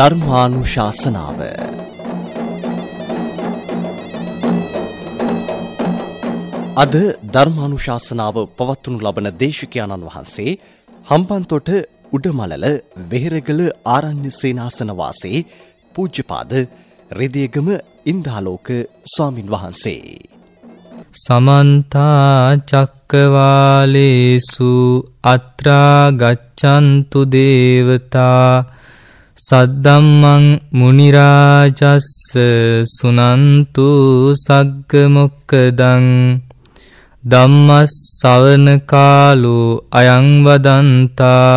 ධර්මානුශාසනාව අද ධර්මානුශාසනාව පවත්වනු ලබන දේශකයන්න් වහන්සේ හම්බන්තොට උඩමලල වෙහෙරගල ආරණ්‍ය සේනාසන වාසී පූජ්‍යපාද රෙදියගම ඉන්දාලෝක ස්වාමින් වහන්සේ සමන්ත චක්කවාලේසු අත්‍රා ගච්ඡන්තු දේවතා සද්දම්මං මුනිරාජස්ස සුනන්තු සග්ග මොක්කදං ධම්මස් සවන කාලෝ අයං වදන්තා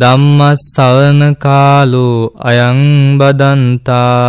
ධම්මස් සවන කාලෝ අයං බදන්තා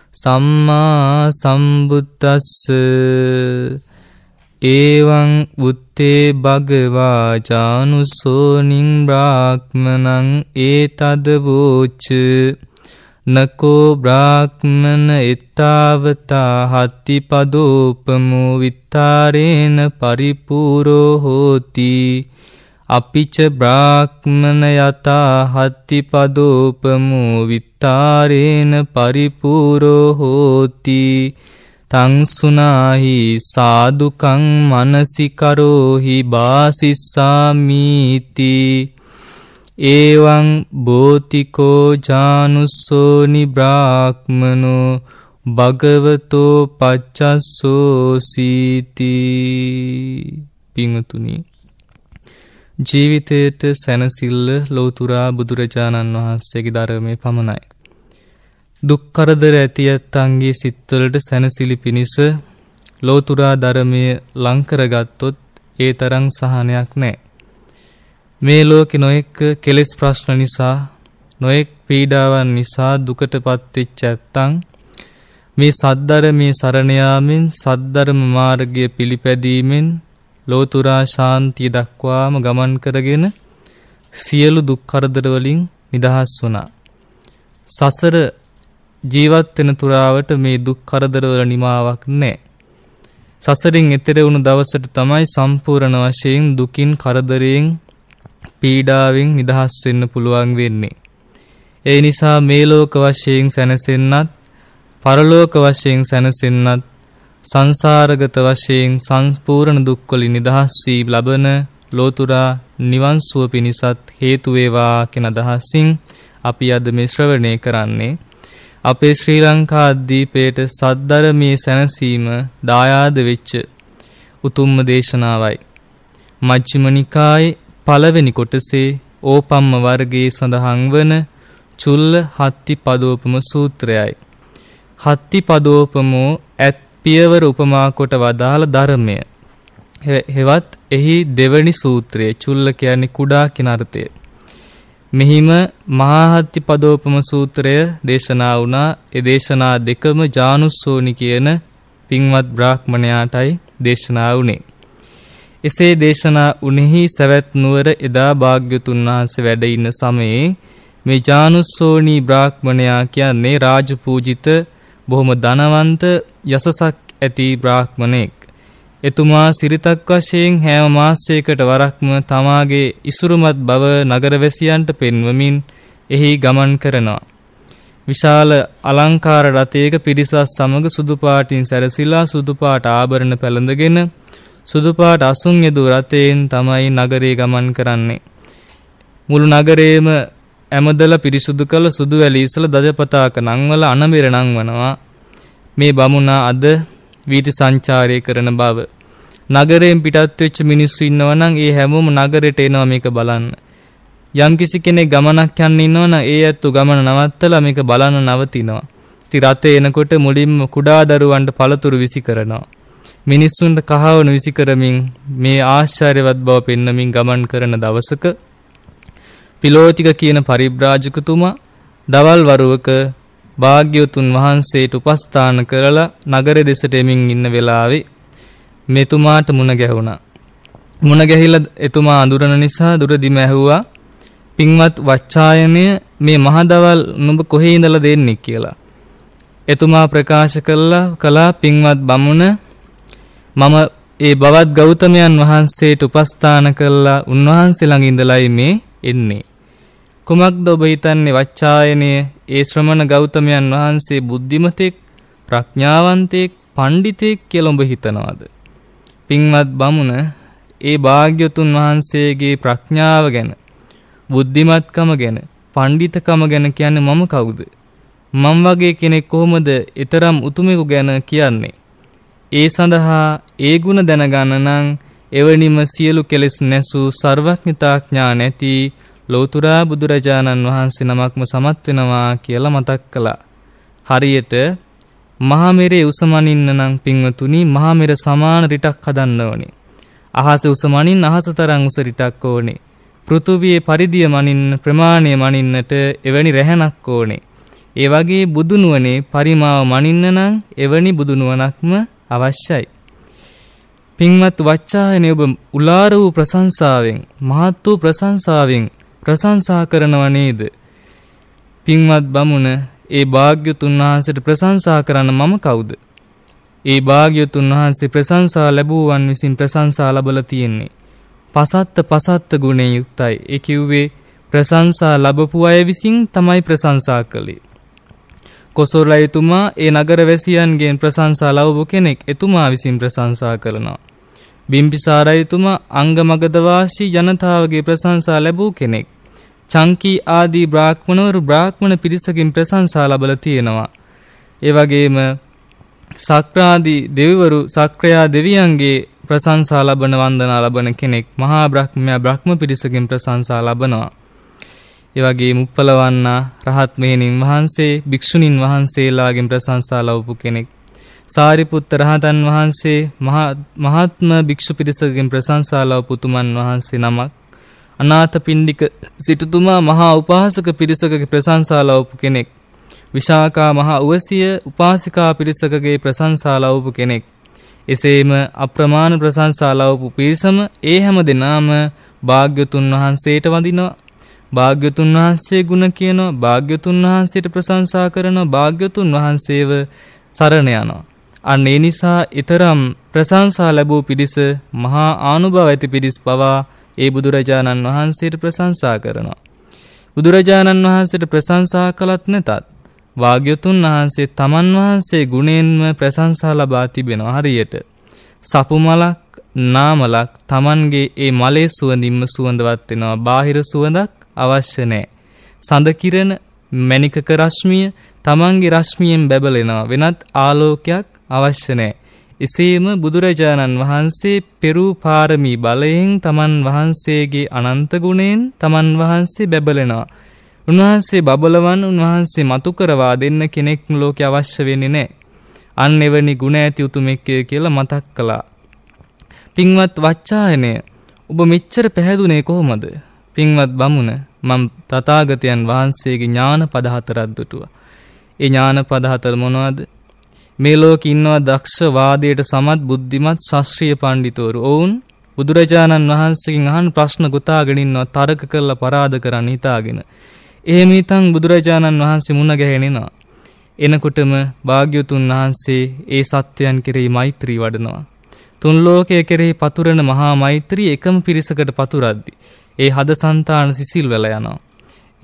සම්මා සම්බුද්දස්ස ඒවං උත්තේ භගවාචානුසෝනින් බ්‍රාක්්මනං ඒ තදවෝච නකෝ බ්‍රාක්්මන එත්තාවතා හත්ති පදෝපමු විත්තාරේන පරිපූරෝ හෝතිී අපිච බ්‍රාක්්මන යතා හත්තිපදෝපමෝ විත්තාරේන පරිපූරෝ හෝති තංසුනාහි සාදුකං මනසිකරෝහි බාසිස්සාමීති ඒවං බෝතිකෝ ජානුස්සෝනි බ්‍රාක්්මනෝ භගවතෝ පච්චස්සෝසීති පිංතුනිි ජීවිතයට සැනසිල්ල ලෝතුරා බුදුරජාණන් වහන්සේගේ ධර්මය පමණයි. දුක්කරදර ඇති ඇත්තන්ගේ සිත්වලට සැනසිලි පිණිස ලෝතුරා ධර්මය ලංකරගත්තොත් ඒ තරං සහනයක් නෑ. මේ ලෝකෙ නොයෙක් කෙලෙස් ප්‍රශ්න නිසා නොයෙක් පීඩාවන් නිසා දුකට පත්වෙච්ච ඇත්තං මේ සද්ධර මේ සරණයාමෙන් සද්ධර්ම මාර්ගය පිළිපැදීමෙන් ලෝතුරා ශාන්තිය දක්වාම ගමන් කරගෙන සියලු දුක් කරදර වලින් නිදහස් වුණා. සසර ජීවත් වෙන තුරාවට මේ දුක් කරදර වල නිමාවක් නැහැ. සසරින් එතෙර වුණු දවසට තමයි සම්පූර්ණ වශයෙන් දුකින් කරදරයෙන් පීඩාවෙන් නිදහස් වෙන්න පුළුවන් වෙන්නේ. ඒ නිසා මේ ලෝක වශයෙන් සැනසෙන්නත්, පරලෝක වශයෙන් සැනසෙන්නත් සංසාරගත වශයෙන් සංස්පූර්ණ දුක්වලින් නිදහස් වී ලබන ලෝතුරා නිවන් සුව පිණිසත් හේතු වේවා කියන අදහසින් අපි අද මේ ශ්‍රවණය කරන්නේ අපේ ශ්‍රී ලංකා ද්වීපයේට සද්ධර්මයේ සැනසීම දායාද වෙච්ච උතුම්ම දේශනාවයි. මජ්ක්‍ධිම නිකායේ පළවෙනි කොටසේ ඕපම්ම වර්ගයේ සඳහන් වන චුල්ල හත්ති පදෝපම සූත්‍රයයි. හත්ති පදෝපමෝ ඇත් පියවර උපමා කොට වදාළ ධර්මය. හෙවත් එහි දෙවනි සූත්‍රයේ චුල්ල කියන්නේ කුඩා කියන අර්ථය. මෙහිම මහාහත්ති පදෝපම සූත්‍රය දේශනා වුණා. ඒ දේශනා දෙකම ජානුස්සෝනි කියන පින්වත් බ්‍රාහ්මණයාටයි දේශනා වුණේ. එසේ දේශනා උනේහි සවැත් නුවර එදා භාග්‍යතුන් වහන්සේ වැඩ ඉන්න සමයේ මේ ජානුස්සෝනි බ්‍රාහ්මණයා කියන්නේ රාජපූජිත බොහොම ධනවන්ත යසසක් ඇති බ්‍රාහ්මණෙක්. එතුමා සිරිතක් වශයෙන් හැම මාසයකට වරක්ම තමාගේ ඉසුරුමත් බව නගරවැසියන්ට පෙන්වමින් එහි ගමන් කරනවා. විශාල අලංකාර රථයක පිරිසත් සමග සුදු පාටින් සැරසිලා සුදු පාට ආභරණ පැළඳගෙන සුදු පාට අසුන් යදු රථයෙන් තමයි නගරේ ගමන් කරන්නේ. මුළු නගරේම ඇමදල පිරිසුදු කළ සුදු වැලි ඉසල දජපතාක නංවල අනබිර නංවනවා මේ බමුණා අද වීති සංචාරය කරන බව නගරයෙන් පිටත් වෙච්ච මිනිස්සු ඉන්නවනම් ඒ හැමෝම නගරයට එනවා මේක බලන්න යම්කිසි කෙනෙක් ගමනක් යන්න ඉන්නවනම් ඒ ඇත්තු ගමන නවත්තලා මේක බලන්න නවතිනවා ඉතින් රතේ එනකොට මුලින්ම කුඩා දරුවන්ට පළතුරු විසි කරනවා මිනිස්සුන්ට කහවණු විසි කරමින් මේ ආශ්චර්යවත් බව පෙන්වමින් ගමන් කරන දවසක පිලෝතික කියන පරිබ්‍රාජකතුමා දවල් වරුවක භාග්‍යවතුන් වහන්සේට උපස්ථාන කරලා නගර දෙසට එමින් ඉන්න වෙලාවේ මෙතුමාට මුණ ගැහුණා. මුණ ගැහිලා එතුමා අඳුරන නිසා දුරදිම ඇහුවා පින්වත් වච්චායනය මේ මහදවල් නුඹ කොහේ ඉඳලා දෙන්නේ කියලා. එතුමා ප්‍රකාශ කළා කළා පින්වත් බමුණ මම ඒ බවත් ගෞතමයන් වහන්සේට උපස්ථාන කළා උන්වහන්සේ ළඟ ඉඳලයි මේ එන්නේ. කුමක්ද ඔබ හිතන්නේ වච්චායනය ඒ ශ්‍රමණ ගෞතමයන් වහන්සේ බුද්ධිමතෙක් ප්‍රඥාවන්තයෙක් පණ්ඩිතයෙක් කියලා ඔබ හිතනවාද? පින්වත් බමුණ ඒ භාග්‍යතුන් වහන්සේගේ ප්‍රඥාව ගැන බුද්ධිමත්කම ගැන පණ්ඩිතකම ගැන කියන්නේ මම කවුද? මම වගේ කෙනෙක් කොහොමද ඊතරම් උතුමෙකු ගැන කියන්නේ? ඒ සඳහා ඒ ಗುಣ දැනගන්න නම් එවැනිම සියලු කෙලෙස් නැසූ සර්වඥතා ඥාන ඇති ලෞතුරා බුදුරජාණන් වහන්සේ නමක්ම සමත් වෙනවා කියලා මතක් කළා. හරියට මහමෙරේ උසමනින්න නම් පින්වතුනි මහමෙර සමාන රිටක් හදන්න ඕනේ. අහස උසමනින් අහස තරම් උස රිටක් ඕනේ. පෘථුවියේ පරිධිය මනින්න ප්‍රමාණය මනින්නට එවැනි රැහනක් ඕනේ. ඒ වගේ බුදුනුවනේ පරිමාව මනින්න නම් එවැනි බුදුනුවණක්ම අවශ්‍යයි. පින්වත් වච්චායනේ ඔබ උලාර වූ ප්‍රශංසාවෙන් මහත් වූ ප්‍රශංසාවෙන් ප්‍රශංසා කරනව නේද? පින්වත් බමුණ ඒ භාග්‍යතුන් වහන්සේට ප්‍රශංසා කරන මම කවුද? ඒ භාග්‍යතුන් වහන්සේ ප්‍රශංසා ලැබුවන් විසින් ප්‍රශංසා ලබලා තියෙන්නේ. පසත්ත පසත්ත ගුණේ යුක්තයි. ඒ කිව්වේ ප්‍රශංසා ලැබපු අය විසින් තමයි ප්‍රශංසා කළේ. කොසොල් රජතුමා ඒ නගර වැසියන්ගෙන් ප්‍රශංසා ලැබපු කෙනෙක් එතුමා විසින් ප්‍රශංසා කරනවා. බිම්බිසාර රජතුමා අංගමගධවාසී ජනතාවගේ ප්‍රශංසා ලැබූ කෙනෙක්. චංකී ආදී බ්‍රාහ්මණවරු බ්‍රාහ්මණ පිරිසකින් ප්‍රශංසා ලබලා තියෙනවා. ඒ වගේම සක්‍රාදී දෙවිවරු සක්‍රයා දෙවියන්ගේ ප්‍රශංසා ලබන වන්දනා ලබන කෙනෙක් මහා බ්‍රහ්මයා බ්‍රහ්ම පිරිසකින් ප්‍රශංසා ලබනවා. ඒ වගේම උප්පලවන්නා රහත් මෙහෙණින් වහන්සේ භික්ෂුණීන් වහන්සේලාගෙන් ප්‍රශංසා ලැබපු කෙනෙක්. සාරිපුත්ත රහතන් වහන්සේ මහාත්ම භික්ෂු පිරිසකගෙන් ප්‍රශංසා ලැබ පුතුමන් වහන්සේ නමක් අනාථපිණ්ඩික සිටුතුමා මහා උපාසක පිරිසකගේ ප්‍රශංසා ලැබපු කෙනෙක් විශාකා මහා උවසිය උපාසිකා පිරිසකගේ ප්‍රශංසා ලැබපු කෙනෙක් එසේම අප්‍රමාණ ප්‍රශංසා ලැබපු පිරිසම ඒ හැම දිනාම භාග්‍යතුන් වහන්සේට වඳිනවා භාග්‍යතුන් වහන්සේ ගුණ කියනවා භාග්‍යතුන් වහන්සේට ප්‍රශංසා කරනවා භාග්‍යතුන් වහන්සේව සරණ යනවා අන්න ඒ නිසා ඊතරම් ප්‍රශංසා ලැබූ පිරිස මහා ආනුභව ඇති පිරිස් පවා ඒ බුදුරජාණන් වහන්සේට ප්‍රශංසා කරනවා. බුදුරජාණන් වහන්සේට ප්‍රශංසා කළත් නැතත් වාග්යතුන් වහන්සේ තමන් වහන්සේ ගුණයෙන්ම ප්‍රශංසා ලබා තිබෙනවා හරියට. සපු මලක් නාමලක් තමන්ගේ ඒ මලේ සුවඳින්ම සුවඳවත් වෙනවා. බාහිර සුවඳක් අවශ්‍ය නැහැ. සඳ කිරණ මණිකක රශ්මිය තමන්ගේ රශ්මියෙන් බැබලෙනවා. වෙනත් ආලෝකයක් අවශ්‍ය නැහැ. එසේම බුදුරජාණන් වහන්සේ පෙරූ පාරමී බලයෙන් තමන් වහන්සේගේ අනන්ත ගුණයෙන් තමන් වහන්සේ බැබලෙනවා. උන්වහන්සේ බබලවන් උන්වහන්සේ මතු කරවා දෙන්න කෙනෙක් ලෝකේ අවශ්‍ය වෙන්නේ නැහැ. අන් එවැනි ගුණ ඇති උතුමෙක්ය කියලා මතක් කළා. පින්වත් වච්චායනය ඔබ මෙච්චර පැහැදුනේ කොහොමද? පින්වත් බමුණ මම තථාගතයන් වහන්සේගේ ඥාන පද හතරක් දුටුවා. ඒ ඥාන පද හතර මොනවද? මේ ලෝකෙ ඉන්නවා දක්ෂ වාදයට සමත් බුද්ධිමත් ශාස්ත්‍රීය පඬිතුවරු. ඔවුන් බුදුරජාණන් වහන්සේගෙන් අහන ප්‍රශ්න ගොතාගෙන ඉන්නවා තරක කරලා පරාද කරන්න හිතාගෙන. එහෙම හිතන් බුදුරජාණන් වහන්සේ මුණ ගැහෙන එනවා. එනකොටම භාග්‍යතුන් වහන්සේ ඒ සත්‍යයන් කෙරෙහි මෛත්‍රී වඩනවා. තුන් ලෝකයේ කෙරෙහි පතුරන මහා මෛත්‍රී එකම පිරිසකට පතුරද්දි ඒ හද సంతාන සිසිල් වෙලා යනවා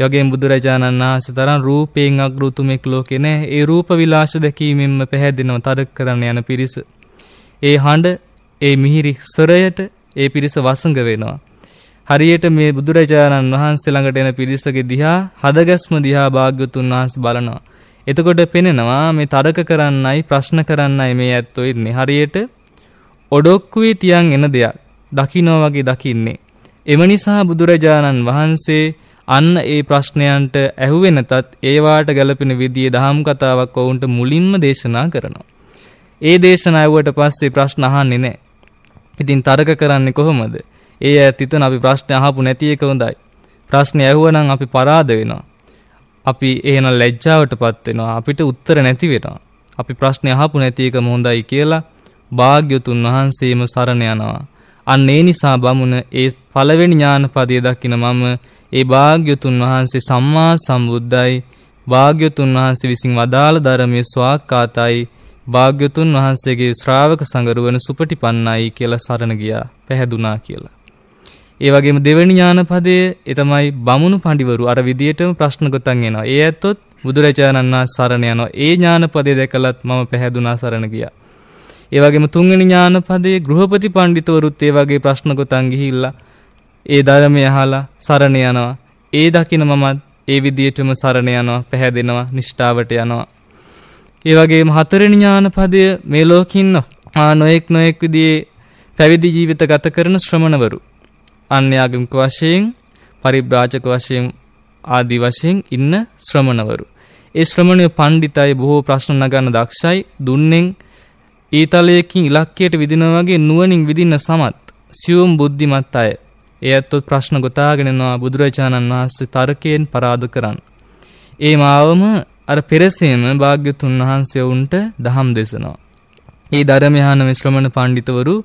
යගෙන් බුදුරජාණන් වහන්සේ තරම් රූපයෙන් අග්‍රතුමෙක් ලෝකේ නැහැ. ඒ රූප විලාශ දැකීමෙන්ම පැහැදෙනව තරක කරන්න යන පිරිස. ඒ හඬ ඒ මිහිරි ස්වරයට ඒ පිරිස වසඟ වෙනවා. හරියට මේ බුදුරජාණන් වහන්සේ ළඟට එන පිරිසගේ දිහා හදගැස්ම දිහා භාග්‍යතුන් වහන්සේ බලනවා. එතකොට පෙනෙනවා මේ තරක කරන්නයි ප්‍රශ්න කරන්නයි මේ ඇත්තෝ ඉන්නේ. හරියට ඔඩොක්කුවේ තියන් එන දෙයක් දකින්නවා වගේ දකින්නේ. එම නිසා බුදුරජාණන් වහන්සේ අන්න ඒ ප්‍රශ්නයන්ට ඇහුවේ නැතත් ඒවාට ගැලපෙන විදිහේ දහම් කතාවක් ඔවුන්ට මුලින්ම දේශනා කරනවා. ඒ දේශනා ඇහුවට පස්සේ ප්‍රශ්න අහන්නේ නැහැ. ඉතින් තර්ක කරන්නේ කොහොමද? ඒ ඇත් හිතන අපි ප්‍රශ්න අහපු නැති එක හොඳයි. ප්‍රශ්න ඇහුවනම් අපි පරාද වෙනවා. අපි එහෙනම් ලැජ්ජාවටපත් වෙනවා. අපිට උත්තර නැති වෙනවා. අපි ප්‍රශ්න අහපු නැති එකම හොඳයි කියලා භාග්‍යතුන් වහන්සේම සරණ යනවා. අන්න ඒ නිසා බමුණ ඒ පළවෙනි ඥානපදයේ දකින මම ඒ භාග්‍යතුන් වහන්සේ සම්මා සම්බුද්ධයි භාග්‍යතුන් වහන්සේ විසින් වදාළ ධර්මයේ ස්වාක්කාතයි භාග්‍යතුන් වහන්සේගේ ශ්‍රාවක සංගරුවන සුපටිපන්නයි කියලා සරණ ගියා පැහැදුනා කියලා. ඒ වගේම දෙවනි ඥානපදයේ ඒ තමයි බමුණු පඬිවරු අර විදියටම ප්‍රශ්න ගොතන් එනවා. ඒ ඇත්තොත් බුදුරජාණන් වහන්සේ සරණ යනවා. ඒ ඥානපදයේ දැකලත් මම පැහැදුනා සරණ ගියා. ඒ වගේම තුන්වෙනි ඥානපදයේ ගෘහපති පඬිතවරුත් ඒ වගේ ප්‍රශ්න ගොතන් ගිහිල්ලා ඒ ධර්මය අහලා සරණ යනවා. ඒ දකින මමත් ඒ විදියටම සරණ යනවා, පැහැදෙනවා, නිෂ්ඨාවට යනවා. ඒ වගේම හතරෙනි ඥානපදය මේ ලෝකින් නොඑක් නොඑක් විදිහේ පැවිදි ජීවිත ගත කරන ශ්‍රමණවරු අන්‍යාගමික වශයෙන් පරිබ්‍රාජක වශයෙන් ආදී වශයෙන් ඉන්න ශ්‍රමණවරු. ඒ ශ්‍රමණය පණ්ඩිතයි බොහෝ ප්‍රශ්න නගන්න දක්ෂයි දුන්නෙන් ඊතලයකින් ඉලක්කයට විදිනා වගේ නුවණින් විදින්න සමත් සියුම් බුද්ධිමත් අය. ඒ ඇත්තොත් ප්‍රශ්න ගොතාගෙනනවා බුදුරජාණන් වහන්සේ තර්කයෙන් පරාද කරන්න. ඒ මාවම අර පෙරසේම භාග්‍යතුන් වහන්සේ වුන්ට දහම් දෙසනවා. ඒ ධර්මයහන ශ්‍රමණ පණ්ඩිතවරු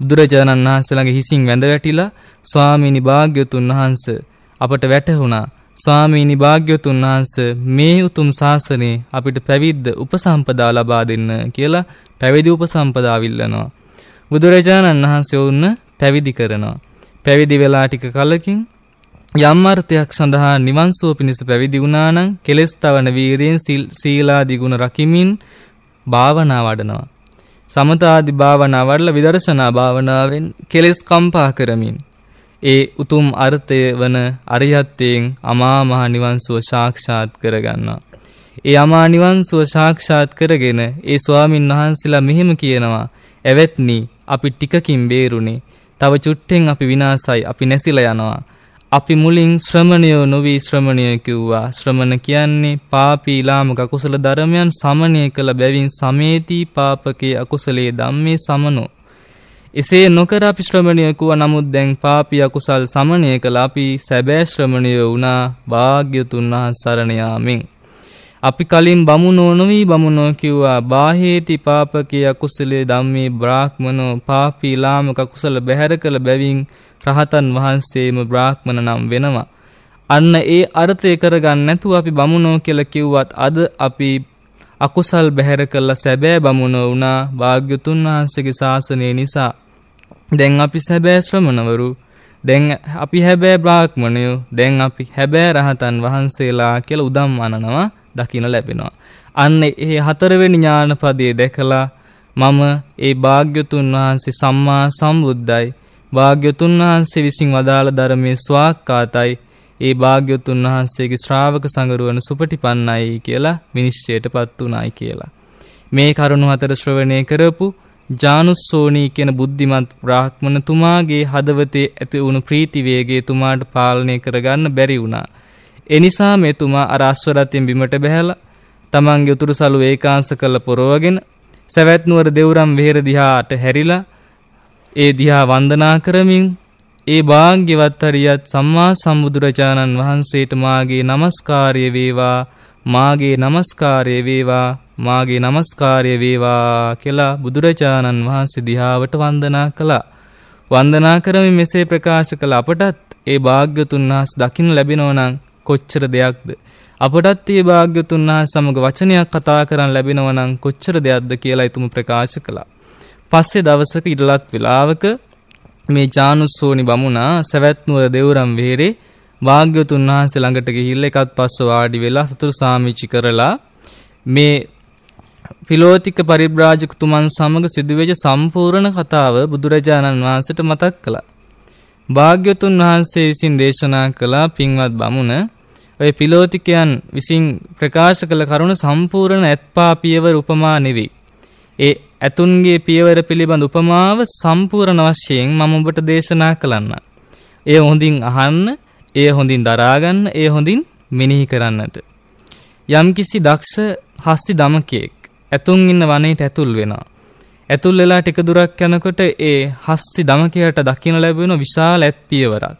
බුදුරජාණන් වහන්සේ ළඟ හිසින් වැඳ වැටිලා ස්වාමීනි භාග්‍යතුන් වහන්සේ අපට වැටහුණා. ස්වාමීනි භාග්‍යතුන් වහන්සේ මේ උතුම් ශාසනේ අපිට පැවිද්ද උපසම්පදා ලබා දෙන්න කියලා පැවිදි උපසම්පදා විල්ලනවා. බුදුරජාණන් වහන්සේ වුණ පැවිදි කරනවා. පැවිදි වෙලා ටික කලකින් යම් අර්ථයක් සඳහා නිවන් සුව පිණිස පැවිදි වුණා නම් කෙලෙස් තවන වීරියෙන් සීලාදී ගුණ රකිමින් භාවනා වඩනවා. සමත ආදී භාවනා වඩලා විදර්ශනා භාවනාවෙන් කෙලෙස් කම්පා කරමින් ඒ උතුම් අර්ථය වන අරියත්යෙන් අමා මහ නිවන් සුව සාක්ෂාත් කරගන්නවා. ඒ අමා නිවන් සුව සාක්ෂාත් කරගෙන ඒ ස්වාමින් වහන්සේලා මෙහෙම කියනවා. "එවත්නි අපි ටිකකින් බේරුණේ තව චුට්ටෙන් අපි විනාසයි අපි නැසිලා යනවා. අපි මුලින් ශ්‍රමණයෝ නොවි ශ්‍රමණය කිව්වා. ශ්‍රමණ කියන්නේ පාපී ලාමක අකුසල ධර්මයන් සමනය කළ බැවින් සමේති පාපකේ අකුසලයේ ධම්මේ සමනෝ. එසේ නොකර අපි ශ්‍රමණය වුව නමුත් දැන් පාපී අකුසල් සමනය කළ අපි සැබෑ ශ්‍රමණය වුණා භාග්‍යතුන් වහන්සේ සරණ යාමෙන්. අපි කලින් බමුණෝ නොවී බමුණෝ කිව්වා බාහේති පාපකේ අකුසලේ ධම්මේ බ්‍රාහ්මනෝ පාපී ලාමක කුසල බැහැර කළ බැවින් රහතන් වහන්සේම බ්‍රාහ්මණ නම් වෙනවා. අන්න ඒ අර්ථය කරගන්න නැතුව අපි බමුණෝ කියලා කිව්වත් අද අපි අකුසල් බැහැර කළ සැබෑ බමුණෝ වුණා භාග්‍යතුන් වහන්සේගේ ශාසනය නිසා. දැන් අපි සැබෑ ශ්‍රමණවරු දැන් අපි හැබෑ බ්‍රාහ්මණයෝ දැන් අපි හැබෑ රහතන් වහන්සේලා කියලා උදම් අනනවා දකින්න ලැබෙනවා. අන්න ඒ හතරවෙනි ඥානපදයේ දැකලා මම ඒ භාග්‍යතුන් වහන්සේ සම්මා සම්බුද්ධයි භාග්‍යතුන් වහන්සේ විසින් වදාළ ධර්මයේ ස්වාක්කාතයි ඒ භාග්‍යතුන් වහන්සේගේ ශ්‍රාවක සංගරුවන සුපටිපන්නයි කියලා විනිශ්චයටපත් උනායි කියලා. මේ කරුණු හතර ශ්‍රවණය කරපු ජානුස්සෝනී කියන බුද්ධිමත් බ්‍රාහ්මණතුමාගේ හදවතේ ඇති වුණු ප්‍රීති වේගය තුමාට පාලනය කරගන්න බැරි වුණා. එනිසා මෙතුමා අර අස්වරතින් බිමට බැහැලා තමන්ගේ උතුරු සලු ඒකාංශ කළ පොරවගෙන සවැත් නුවර දෙවුරම් විහෙර දිහාට හැරිලා ඒ දිහා වන්දනා කරමින් ඒ වාග්්‍යවත් හරියත් සම්මා සම්බුදුරජාණන් වහන්සේට මාගේ নমස්කාරය වේවා මාගේ নমස්කාරය වේවා මාගේ নমස්කාරය වේවා කියලා බුදුරජාණන් වහන්සේ දිහාවට වන්දනා කළා වන්දනා කරමින් මෙසේ ප්‍රකාශ කළ අපටත් ඒ වාග්්‍යතුන් වහන්සේ දකින්න ලැබෙනවා නම් කොච්චර දෙයක්ද අපටත් ඒ භාග්‍යතුන් වහන්සේ සමග වචනයක් කතා කරන් ලැබෙනවා නම් කොච්චර දෙයක්ද කියලා ඊතුම ප්‍රකාශ කළා. පස්සේ දවසක ඉඳලත් වෙලාවක මේ ජානුස්සෝනි බමුණා සවැත් නුවර දෙවුරම් වෙහෙරේ භාග්‍යතුන් වහන්සේ ළඟට ගිහිල්ලා එකත් පස්ස වාඩි වෙලා සතුරු සාමිච්චි කරලා මේ පිලෝතික පරිබ්‍රාජකතුමන් සමග සිදුවෙච්ච සම්පූර්ණ කතාව බුදුරජාණන් වහන්සේට මතක් කළා. භාග්‍යතුන් වහන්සේ විසින් දේශනා කළා පින්වත් බමුණ ඔය පිලෝතිකයන් විසින් ප්‍රකාශ කළ කරුණ සම්පූර්ණ ඇත්පා පියවර උපමා නෙවෙයි. ඒ ඇතුන්ගේ පියවර පිළිබඳ උපමාව සම්පූර්ණ වශයෙන් මම ඔබට දේශනා කළන්න. එය හොඳින් අහන්න, එය හොඳින් දරාගන්න, එය හොඳින් මෙනෙහි කරන්නට. යම්කිසි දක්ෂ හස්ති දමකෙක් ඇතුන් ඉන්න වනයේට ඇතුල් වෙනවා. ඇතුල් වෙලා ටික දුරක් යනකොට ඒ හස්ති දමකයට දකින්න ලැබෙන විශාල ඇත් පියවරක්.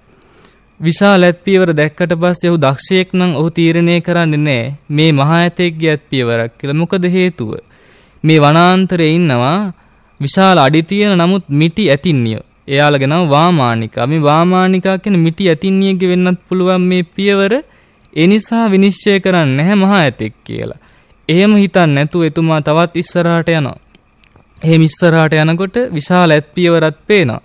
විශාල ඇත්පියවර දැක්කට පස්සේ ඔහු දක්ෂයෙක් නම් ඔහු තීරණය කරන්නේ නැහැ මේ මහා ඇතෙක්ගේ ඇත්පියවරක් කියලා. මොකද හේතුව? මේ වනාන්තරයේ ඉන්නවා විශාල අඩි තියෙන නමුත් මිටි ඇතින්නිය. එයාලගේ නම වාමානිකා. මේ වාමානිකා කියන මිටි ඇතින්නියෙක්ගේ වෙන්නත් පුළුවන් මේ පියවර. ඒ නිසා විනිශ්චය කරන්නේ නැහැ මහා ඇතෙක් කියලා. එහෙම හිතන්නේ නැතුව එතුමා තවත් ඉස්සරහට යනවා. එහෙම ඉස්සරහට යනකොට විශාල ඇත්පියවරක් පේනවා.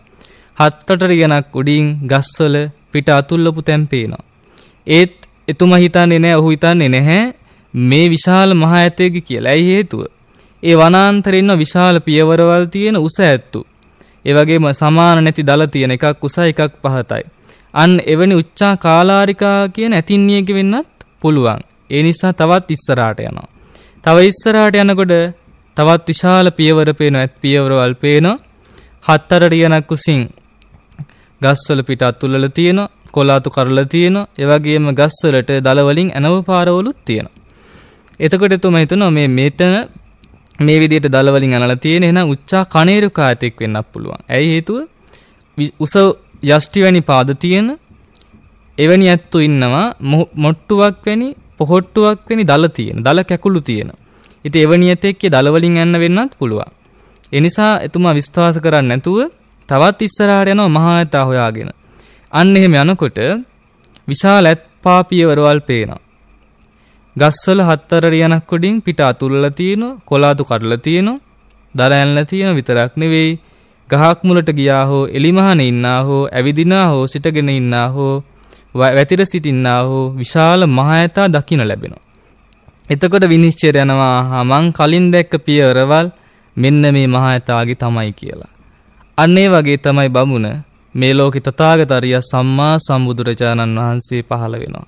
හත්තටර ගණක් උඩින් ගස්වල පිට අතුල්ලපු තැන් පේනවා. ඒත් එතුමා හිතන්නේ නැහැ ඔහු හිතන්නේ නැහැ මේ විශාල මහ ඇතෙක් කියලා. ඇයි හේතුව? ඒ වනාන්තරේ ඉන්න විශාල පියවරවල් තියෙන උස ඇත්තු. ඒ වගේම සමාන නැති දල තියෙන එකක් උසයි එකක් පහතයි. අන්න එවැනි උච්චා කාලාරිකා කියන ඇතින්නියක වෙන්නත් පුළුවන්. ඒ නිසා තවත් ඉස්සරහට යනවා. තව ඉස්සරහට යනකොට තවත් විශාල පියවර පේනවා. ඇත් පියවරවල් පේනවා. හතරට යනක් උසින් ගස්වල පිටත් තුලල තියෙනවා, කොලාතු කරලා තියෙනවා. ඒ වගේම ගස්වලට දල වලින් ඇනව පාරවලුත් තියෙනවා. එතකොට එතුමා හිතනවා මේ මෙතන මේ විදිහට දල වලින් ඇනලා තියෙන එහෙනම් උච්චා කණේරුකාතෙක් වෙන්නත් පුළුවන්. ඇයි හේතුව? උස යෂ්ටි වැනි පාද තියෙන එවැනි ඇත්තු ඉන්නවා මොට්ටුවක් වැනි පොහොට්ටුවක් වැනි දල තියෙන දල කැකුළු තියෙන. ඉතින් එවැනි ඇතෙක්ගේ දල වලින් යන්න වෙන්නත් පුළුවන්. ඒ නිසා එතුමා විශ්වාස කරන්නේ නැතුව තවත් ඉස්සරහට යනවා මහා ඇතා හොයාගෙන. අන්න එහෙම යනකොට විශාල ඇත්පා පියවරවල් පේනවා. ගස්වල හතර යනක් උඩින් පිට අතුල්ලා තියෙනවා, කොලාතු කඩලා තියෙනවා, දර ඇල්ලලා තියෙනවා විතරක් නෙවෙයි. ගහක් මුලට ගියා හෝ එලිමහන ඉන්නා හෝ ඇවිදිනා හෝ සිටගෙන ඉන්නා හෝ වැතිර සිටින්නා හෝ විශාල මහයතා දකින්න ලැබෙනවා. එතකොට විනිශ්චය යනවා මං කලින් දැක්ක පියවරවල් මෙන්න මේ මහයතාගේ තමයි කියලා. අන්නේ වගේ තමයි බමුණ මේ ලෝකෙ තථාගතරිය සම්මා සම්බුදුරජාණන් වහන්සේ පහළ වෙනවා.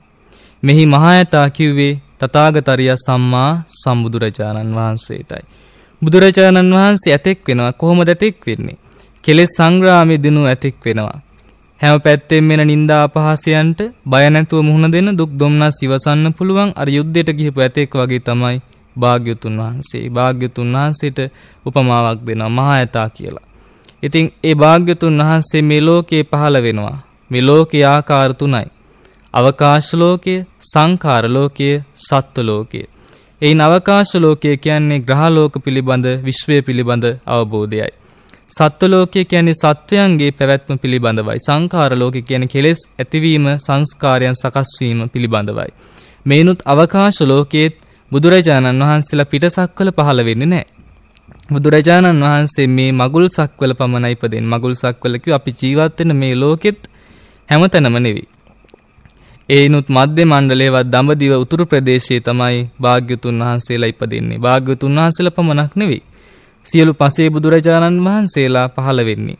මෙහි මහායතා කිව්වේ තථාගතරිය සම්මා සම්බුදුරජාණන් වහන්සේටයි. බුදුරජාණන් වහන්සේ ඇතෙක් වෙනවා කොහොමද ඇතෙක් වෙන්නේ? කෙලෙස් සංග්‍රාමයේ දිනු ඇතෙක් වෙනවා. හැම පැත්තෙන් මෙන නිന്ദා අපහාසයන්ට බය නැතුව මුහුණ දෙන දුක් දුම්නස් ඉවසන්න පුළුවන් අර යුද්ධයට ගිහපු ඇතෙක් වගේ තමයි භාග්‍යතුන් වහන්සේ. භාග්‍යතුන් වහන්සේට උපමාවක් දෙනවා මහායතා කියලා. ඉතින් ඒ භාග්‍යතුන් වහන්සේ මේ ලෝකේ පහළ වෙනවා. මේ ලෝකේ ආකාර තුනයි. අවකාශ ලෝකය, සංඛාර ලෝකය, සත්ත්ව ලෝකය. එයින් අවකාශ ලෝකය කියන්නේ ග්‍රහ ලෝක පිළිබඳ විශ්වය පිළිබඳ අවබෝධයයි. සත්ත්ව ලෝකය කියන්නේ සත්වයන්ගේ පැවැත්ම පිළිබඳවයි. සංඛාර ලෝකය කියන්නේ කෙලෙස් ඇතිවීම, සංස්කාරයන් සකස් වීම පිළිබඳවයි. මේනුත් අවකාශ ලෝකයේත් බුදුරජාණන් වහන්සේලා පිටසක්වල පහළ වෙන්නේ නැහැ. බුදුරජාණන් වහන්සේ මේ මගුල් සක්වල පමණයි ඉපදෙන්නේ. මගුල් සක්වල කිව්ව අපි ජීවත් වෙන මේ ලෝකෙත් හැමතැනම නෙවෙයි. ඒනුත් මධ්‍ය මණ්ඩලයේවත් දඹදිව උතුරු ප්‍රදේශයේ තමයි භාග්‍යතුන් වහන්සේලා ඉපදෙන්නේ. භාග්‍යතුන් වහන්සේලා පමණක් නෙවෙයි. සියලු පසේ බුදුරජාණන් වහන්සේලා පහළ වෙන්නේ.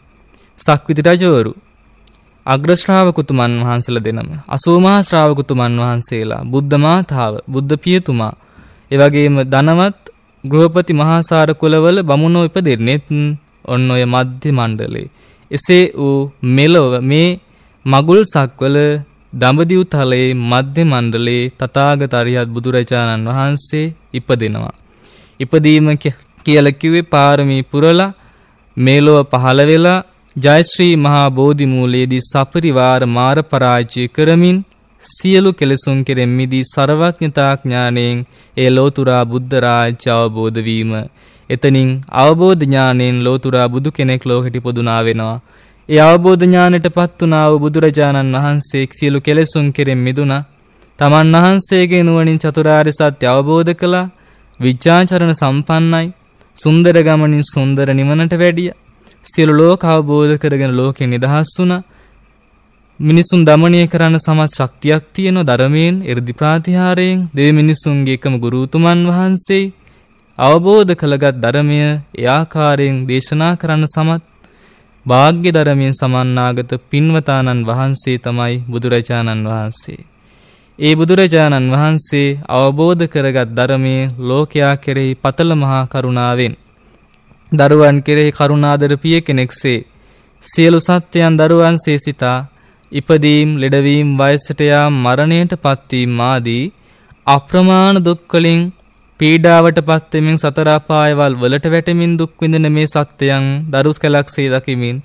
සක්විති රජවරු අග්‍ර ශ්‍රාවකතුමන් වහන්සේලා දෙනම අසෝමහා ශ්‍රාවකතුමන් වහන්සේලා බුද්ධ මාතාව බුද්ධ පියතුමා එවැගේම ධනවත් ගෘහපති මහාසාර කුලවල බමුණෝ ඉපදෙන්නේත් ඔන්න ඔය මධ්‍ය මණ්ඩලේ. එසේ වූ මෙලොව මේ මගුල් සක්වල දඹදිව් තලයේ මධ්‍ය මණ්ඩලේ තථාගත අරිහත් බුදුරජාණන් වහන්සේ ඉපදෙනවා. ඉපදීම කියලා කිව්වේ පාරමී පුරලා මේලොව පහළ වෙලා ජයශ්‍රී මහා බෝධි මූලයේදී සපරිවාර මාර පරාජය කරමින් සියලු කෙලෙසුන් කෙරෙන් මිදී ਸਰවඥතා ඥාණයෙන් ඒ ලෝතුරා බුද්ධ රාජ්‍ය අවබෝධ වීම එතනින් අවබෝධ ඥාණයෙන් ලෝතුරා බුදු කෙනෙක් ලෝකෙට පොදුනා වෙනවා ඒ අවබෝධ ඥාණයටපත් වුණා වූ බුදුරජාණන් වහන්සේ සියලු කෙලෙසුන් කෙරෙන් මිදුණා තමන් වහන්සේගේ නුවණින් චතුරාර්ය සත්‍ය අවබෝධ කළා විචාචරණ සම්පන්නයි සුන්දර ගමනින් සුන්දර නිවනට වැඩිය සියලු ලෝක අවබෝධ කරගෙන ලෝකෙ නිදහස් වුණා මිනිසුන් দমনය කරන්න සමත් ශක්තියක් තියෙන ධර්මයෙන් 이르දි ප්‍රාතිහාරයෙන් දෙවි මිනිසුන්ගේ එකම ගුරුතුමන් වහන්සේ අවබෝධ කළගත් ධර්මය ඒ ආකාරයෙන් දේශනා කරන්න සමත් වාග්ය ධර්මයෙන් සමන්නාගත පින්වතාණන් වහන්සේ තමයි බුදුරජාණන් වහන්සේ. ඒ බුදුරජාණන් වහන්සේ අවබෝධ කරගත් ධර්මයේ ලෝකයා කෙරෙහි පතල මහා කරුණාවෙන් දරුවන් කෙරෙහි කරුණාදර පිය කෙනෙක්සේ සියලු සත්‍යයන් දරුවන්සේ සිතා ඉපදීම්, ලෙඩවීම, වයසට යාම, මරණයට පත්වීම ආදී අප්‍රමාණ දුක්වලින් පීඩාවටපත් වෙමින් සතර අපායවල් වලට වැටෙමින් දුක් විඳින මේ සත්‍යයන් දරුස් කැලක්සේ දකිමින්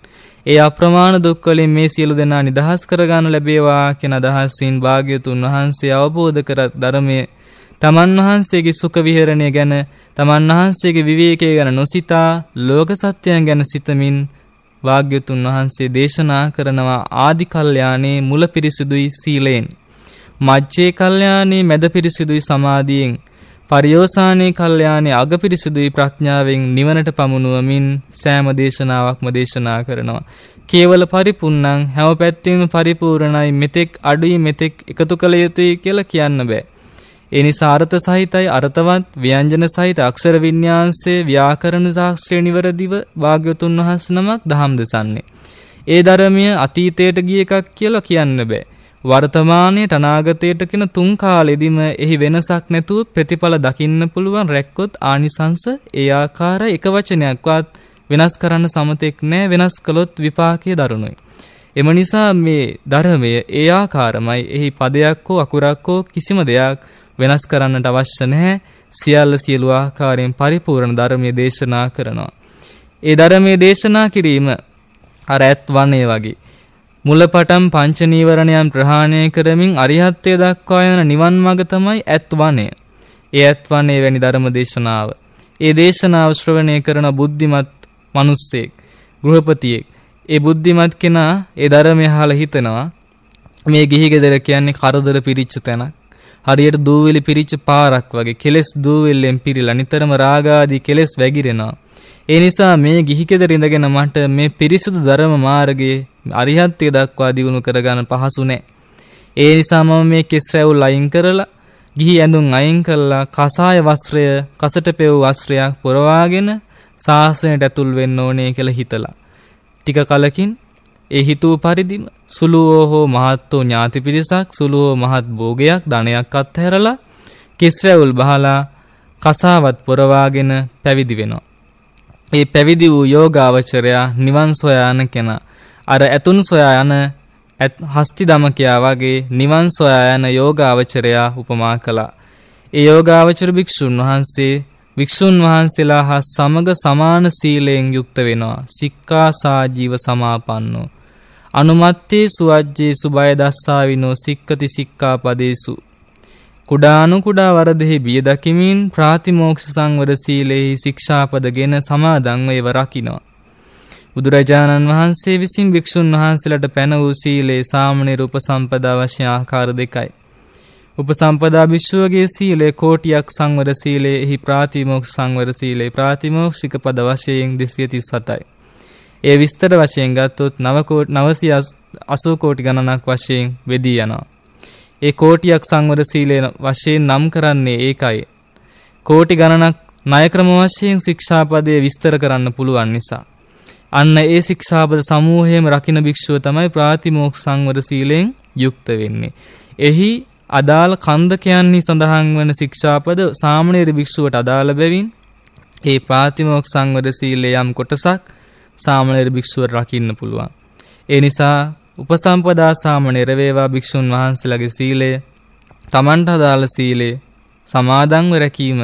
ඒ අප්‍රමාණ දුක් වලින් මේ සියලු දෙනා නිදහස් කරගන්න ලැබේවා කියන අදහසින් භාග්‍යතුන් වහන්සේ අවබෝධ කර ධර්මයේ තමන් වහන්සේගේ සුඛ විහරණය ගැන තමන් වහන්සේගේ විවේකයේ ගැන නොසිතා ලෝක සත්‍යයන් ගැන සිතමින් වාග්‍යතුන් වහන්සේ දේශනා කරනවා ආදි කල්යාණේ මුල පිරිසිදුයි සීලයෙන් මජ්ජේ කල්යාණේ මැද පිරිසිදුයි සමාධියෙන් පරියෝසානේ කල්යාණේ අග පිරිසිදුයි ප්‍රඥාවෙන් නිවනට පමුණුවමින් සෑම දේශනාවක්ම දේශනා කරනවා කේවල පරිපූර්ණං හැම පැත්තෙම පරිපූර්ණයි මෙතෙක් අඩුයි මෙතෙක් එකතු කළ යුතුයි කියලා කියන්න බෑ ඒ නිසා අර්ථ සහිතයි අර්ථවත් ව්‍යංජන සහිත අක්ෂර වින්‍යාසයේ ව්‍යාකරණ ශාස්ත්‍රය නිවරදිව භාග්‍යවතුන් වහන්සේ නමක් දහම් දෙසන්නේ. ඒ ධර්මය අතීතයට ගිය එකක් කියලා කියන්න බෑ. වර්තමානයට අනාගතයට කියන තුන් කාලෙදිම එහි වෙනසක් නැතුව ප්‍රතිඵල දකින්න පුළුවන් රැක්කොත් ආනිසංස ඒ ආකාර එක වචනයක්වත් වෙනස් කරන්න සමතෙක් නෑ වෙනස් කළොත් විපාකයේ දරුණුයි. එම නිසා මේ ධර්මය ඒ ආකාරමයි එහි පදයක් හෝ අකුරක් හෝ කිසිම දෙයක් වෙනස් කරන්නට අවශ්‍ය නැහැ සියල්ල සියලු ආකාරයෙන් පරිපූර්ණ ධර්මයේ දේශනා කරනවා. ඒ ධර්මයේ දේශනා කිරීම අර ඇත් වන්නේ වගේ මුලපටන් පංච නීවරණයන් ප්‍රහාණය කරමින් අරිහත්ත්වයට දක්වා යන නිවන් මඟ තමයි ඇත්වණය. ඒ ඇත්වණය වැනි ධර්ම දේශනාව. ඒ දේශනාව ශ්‍රවණය කරන බුද්ධිමත් මිනිස්සෙක්, ගෘහපතියෙක්. ඒ බුද්ධිමත් කෙනා ඒ ධර්මය අහලා හිතනවා මේ ගිහි ගෙදර කියන්නේ කරදර පිරිච්ච තැනක්. හරියට දූවිලි පිරිච්ච පාරක් වගේ කෙලෙස් දූවිල්ලෙන් පිරීලා නිතරම රාගාදී කෙලෙස් වැగిරෙනවා. ඒ නිසා මේ ගිහි කෙදර ඉඳගෙන මට මේ පිරිසුදු ධර්ම මාර්ගයේ අරිහත්ත්වයට දක්වා දියුණු කරගන්න පහසු නැහැ. ඒ නිසා මම මේ කෙස් රැවුල් අයින් කරලා ගිහි ඇඳුම් අයින් කරලා කසාය වස්ත්‍රය කසට පෙව් වස්ත්‍රයක් පොරවාගෙන සාසනයට ඇතුල් වෙන්න ඕනේ කියලා හිතලා ටික කලකින් ඒ හිතූ පරිදිම සුළුවෝ හෝ මහත්වෝ ඥාති පිරිසක් සුළුවෝ මහත් භෝගයක් ධනයක් අත්හැරලා කිස්රැවුල් බහලා කසාවත් පොරවාගෙන පැවිදි වෙනවා. ඒ පැවිදි වූ යෝගාවචරයා නිවන් සොයා යන කෙනා. අර ඇතුන් සොයා යන හස්ති දමකයා වගේ නිවන් සොයා යන යෝගාවචරයා උපමා කළා. ඒ යෝගාවචර භික්ෂුන් වහන්සේ වික්ෂුන් වහන්සේලා හා සමග සමාන සීලයෙන් යුක්ත වෙනවා. සික්ඛාසා ජීව සමාපන්නෝ අනුමත්තේ සුවජ්ජේ සුභය දස්සාවිනෝ සික්කති සික්කාපදේසු කුඩානු කුඩා වරදෙහි බිය දකිමින් ප්‍රාතිමෝක්ෂ සංවර සීලෙහි ශික්ෂාපදගෙන සමාදන්ව ඒව රකිනවා බුදුරජාණන් වහන්සේ විසින් භික්ෂුන් වහන්සේලාට පැන වූ සීලේ සාමණේර උපසම්පදා වශයෙන් ආකාර දෙකයි උපසම්පදා භික්ෂුවගේ සීලය කෝටියක් සංවර සීලයේ එහි ප්‍රාතිමෝක්ෂ සංවර සීලේ ප්‍රාතිමෝක්ෂික පද වශයෙන් 237යි ඒ විස්තර වශයෙන් ගත්තොත් 980 කෝටි ගණනක් වශයෙන් වෙදී යනවා. ඒ කෝටියක් සංවර සීලය වශයෙන් නම් කරන්නේ ඒකයි. කෝටි ගණනක් ණය ක්‍රම වශයෙන් ශික්ෂාපදයේ විස්තර කරන්න පුළුවන් නිසා. අන්න ඒ ශික්ෂාපද සමූහයේම රකින්න භික්ෂුව තමයි ප්‍රාතිමෝක්ෂ සංවර සීලෙන් යුක්ත වෙන්නේ. එහි අදාළ කන්දකයන්හි සඳහන් වන ශික්ෂාපද සාමණේර භික්ෂුවට අදාළ බැවින් ඒ ප්‍රාතිමෝක්ෂ සංවර සීලේ යම් කොටසක් සාමණේර භික්ෂුව රකින්න පුළුවන්. ඒ නිසා උපසම්පදා සාමණේර වේවා භික්ෂුන් වහන්සේලාගේ සීලය තමන්ට අදාළ සීලය සමාදන්ව රැකීම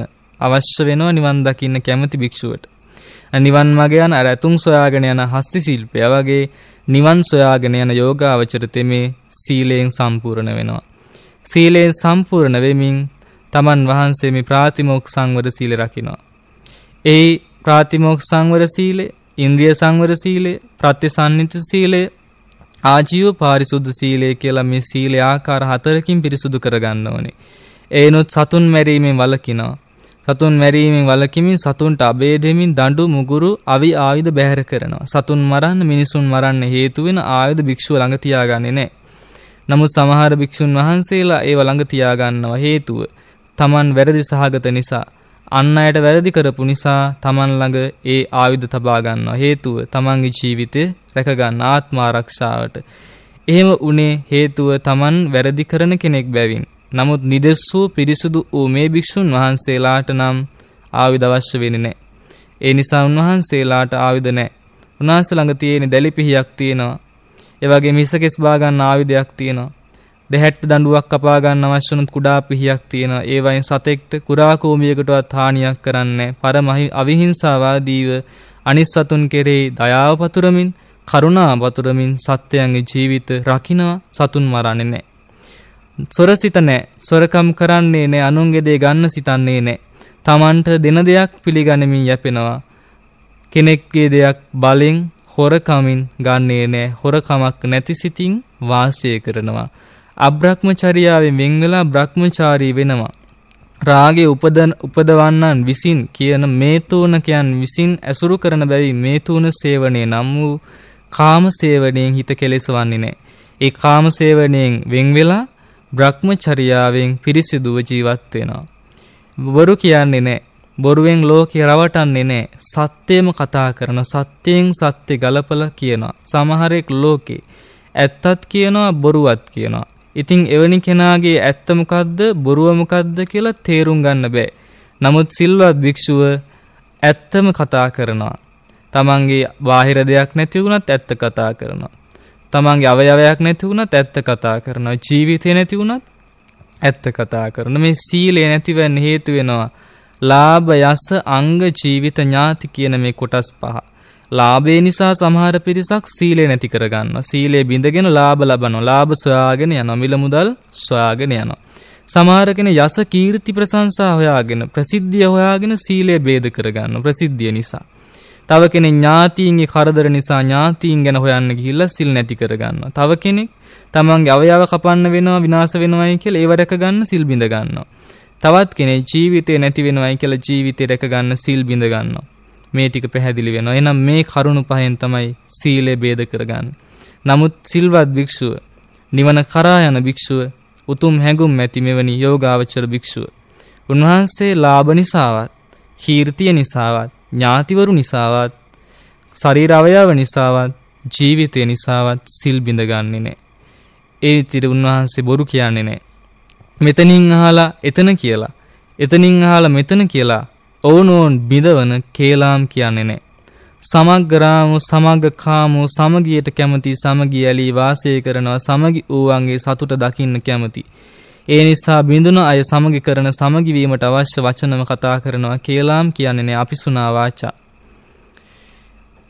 අවශ්‍ය වෙනවා නිවන් දකින්න කැමති භික්ෂුවට. නිවන් මග යන අර ඇතුන් සොයාගෙන යන හස්ති ශිල්පය වගේ නිවන් සොයාගෙන යන යෝගාවචර තෙමේ සීලයෙන් සම්පූර්ණ වෙනවා. සීලයෙන් සම්පූර්ණ වෙමින් තමන් වහන්සේ මේ ප්‍රාතිමෝක්ෂ සංවර සීල රකිනවා. ඒ ප්‍රාතිමෝක්ෂ සංවර සීලේ ඉන්ද්‍රිය සංවර සීලය, ප්‍රත්‍යසන්නිත සීලය, ආජීව පාරිශුද්ධ සීලය කියලා මේ සීල ආකාර හතරකින් පිරිසුදු කරගන්න ඕනේ. ඒනොත් සතුන් මැරීමෙන් වළකිනවා. සතුන් මැරීමෙන් වළකිමින් සතුන්ට අබේ දෙමින් දඬු මුගුරු අවි ආයුධ බැහැර කරනවා. සතුන් මරන්න මිනිසුන් මරන්න හේතු වෙන ආයුධ භික්ෂුව ළඟ තියාගන්නේ නැහැ. නමුත් සමහර භික්ෂුන් වහන්සේලා ඒව ළඟ තියාගන්නවා හේතුව. Taman වැරදි සහගත නිසා අන් අයට වැරදි කරපු නිසා Taman ළඟ ඒ ආයුධ තබා ගන්නවා. හේතුව Tamanගේ ජීවිතය රැක ගන්න ආත්ම ආරක්ෂාවට. එහෙම උනේ හේතුව Taman වැරදි කරන කෙනෙක් බැවින්. නමුත් නිදෙස් වූ පිරිසුදු වූ මේ භික්ෂුන් වහන්සේලාට නම් ආයුධ අවශ්‍ය වෙන්නේ නැහැ. ඒ නිසා උන්වහන්සේලාට ආයුධ නැහැ. උන්වහන්සේ ළඟ තියෙන දැලිපිහියක් තියෙනවා. ඒ වගේ මිසකෙස් බා ගන්න ආයුධයක් තියෙනවා. දෙහැට්ට දඬුවක් කපා ගන්න අවශ්‍ය වුණත් කුඩා පිහියක් තියෙනවා. ඒ වයින් සතෙක්ට කුරා කෝමියකටවත් හානියක් කරන්නේ පරමහි අවිහිංසාවාදීව අනිත් සතුන් කෙරෙහි දයාව පතුරමින් කරුණා පතුරමින් සත්‍යයන්ගේ ජීවිත රකිනවා සතුන් මරන්නේ නැහැ. සොරසිත නැහැ. සොරකම් කරන්නේ නැහැ. අනුන්ගේ දේ ගන්න සිතන්නේ නැහැ. Tamanට දෙන දෙයක් පිළිගනිමින් යැපෙනවා. කෙනෙක්ගේ දෙයක් බලෙන් හොරකමින් ගන්නේ නැහැ. හොරකමක් නැති සිතින් වාසය කරනවා. අබ්‍රහ්මචර්යාවෙන් වෙන් වෙලා බ්‍රහ්මචාරී වෙනවා. රාගේ උපදන උපදවන්නන් විසින් කියන මේතූනකයන් විසින් ඇසුරු කරන බැරි මේතූන සේවනයේ නම් වූ කාම සේවනයෙන් හිත කෙලෙසවන්නේ නැහැ. ඒ කාම සේවනයෙන් වෙන් වෙලා භ්‍රමචර්යාවෙන් පිරිසිදුව ජීවත් වෙනවා. බොරු කියන්නේ නැහැ. බොරුවෙන් ලෝකේ රවටන්නේ නැහැ. සත්‍යයම කතා කරන සත්‍යයෙන් සත්‍ය ගලපලා කියනවා. සමහරෙක් ලෝකේ ඇත්තත් කියනවා බොරුවත් කියනවා. ඉතින් එවැනි කෙනාගේ ඇත්ත මොකද්ද බොරුව මොකද්ද කියලා තේරුම් ගන්න බෑ. නමුත් සිල්වත් භික්ෂුව ඇත්තම කතා කරනවා. තමන්ගේ බාහිර දෙයක් නැති වුණත් ඇත්ත කතා කරනවා. තමන්ගේ අවයවයක් නැති වුණත් ඇත්ත කතා කරනවා. ජීවිතේ නැති වුණත් ඇත්ත කතා කරනවා. මේ සීලය නැතිවෙන්න හේතු වෙනවා. ලාභ යස අංග ජීවිත ඥාති කියන මේ කොටස් පහ. ලාභේ නිසා සමහර පිරිසක් සීලය නැති කරගන්නවා. සීලය බිඳගෙන ලාභ ලබනවා. ලාභ සොයාගෙන යනවා. මිල මුදල් සොයාගෙන යනවා. සමහර කෙන යස කීර්ති ප්‍රශංසා හොයාගෙන ප්‍රසිද්ධිය හොයාගෙන සීලය ભેද කරගන්නවා. ප්‍රසිද්ධිය නිසා. තව කෙනෙක් ඥාතීන්ගේ කරදර නිසා ඥාතීන් ගැන හොයන්න ගිහිල්ලා සිල් නැති කරගන්නවා. තව කෙනෙක් තමන්ගේ අවයව කපන්න වෙනවා විනාශ වෙනවායි කියලා ඒව රැක ගන්න සිල් බිඳ ගන්නවා. තවත් කෙනෙක් ජීවිතේ නැති වෙනවායි කියලා ජීවිතේ රැක ගන්න සිල් බිඳ ගන්නවා. මේ ටික පැහැදිලි වෙනවා. එහෙනම් මේ කරුණු පහෙන් තමයි සීලය ભેද කරගන්නේ. නමුත් සිල්වත් භික්ෂුව නිවන කරා යන භික්ෂුව උතුම් හැඟුම් ඇති මෙවැනි යෝගාවචර භික්ෂුව. උන්වහන්සේ ලාභ නිසාවත්, කීර්තිය නිසාවත්, ඥාතිවරු නිසාවත්, ශරීර අවයව නිසාවත්, ජීවිතය නිසාවත් සිල් බිඳගන්නේ නැහැ. ඒ විතර උන්වහන්සේ බොරු කියන්නේ නැහැ. මෙතනින් අහලා එතන කියලා, එතනින් අහලා මෙතන කියලා ඔවුනෝන් බිඳවන කේලාම් කියන්නේ නෑ. සමග්ගරාමෝ සමග්ගකාමෝ සමගියට කැමති සමගිය ඇලී වාසය කරනවා සමගි ඌවන්ගේ සතුට දකින්න කැමති. ඒ නිසා බිඳුන අය සමගි කරන සමගිවීමට අවශ්‍ය වචනම කතා කරනවා කේලාම් කියන්නේ නෑ අපිසුනා වාචා.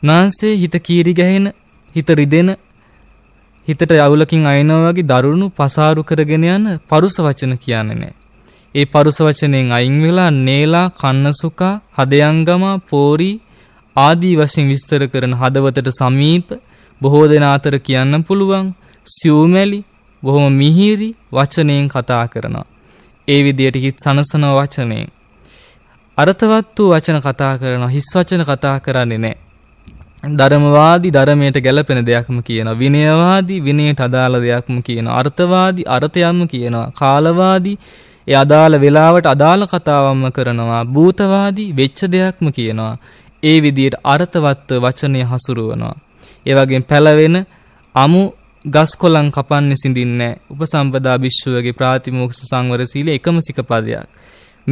නාසයේ හිත කීරි ගැහෙන, හිත රිදෙන, හිතට යවුලකින් අයනවා වගේ දරුණු පසාරු කරගෙන යන පරුස වචන කියන්නේ නෑ. ඒ පරුස වචනයෙන් අයින් වෙලා නේලා කන්නසුකා හදයංගම පෝරි ආදී වශයෙන් විස්තර කරන හදවතට සමීප බොහෝ දෙනා අතර කියන්න පුළුවන් සියුමැලි බොහොම මිහිරි වචනයෙන් කතා කරනවා. ඒ විදියට හිත් සනසන වචනයෙන් අර්ථවත් වූ වචන කතා කරනවා හිස් වචන කතා කරන්නේ නැහැ. ධර්මවාදී ධර්මයට ගැලපෙන දෙයක්ම කියනවා විනයවාදී විනයට අදාළ දෙයක්ම කියනවා අර්ථවාදී අර්ථයක්ම කියනවා කාලවාදී ඒ අදාළ වෙලාවට අදාළ කතාවම කරනවා භූතවාදී වෙච්ච දෙයක්ම කියනවා. ඒ විදියට අර්ථවත් වචනය හසුරුවනවා. ඒ වගේම පැලවෙන අමු ගස් කොළන් කපන්නේ සිඳින්නේ උපසම්පදා භික්ෂුවගේ ප්‍රාතිමෝක්ෂ සංවර සීලය එකම සිකපදයක්.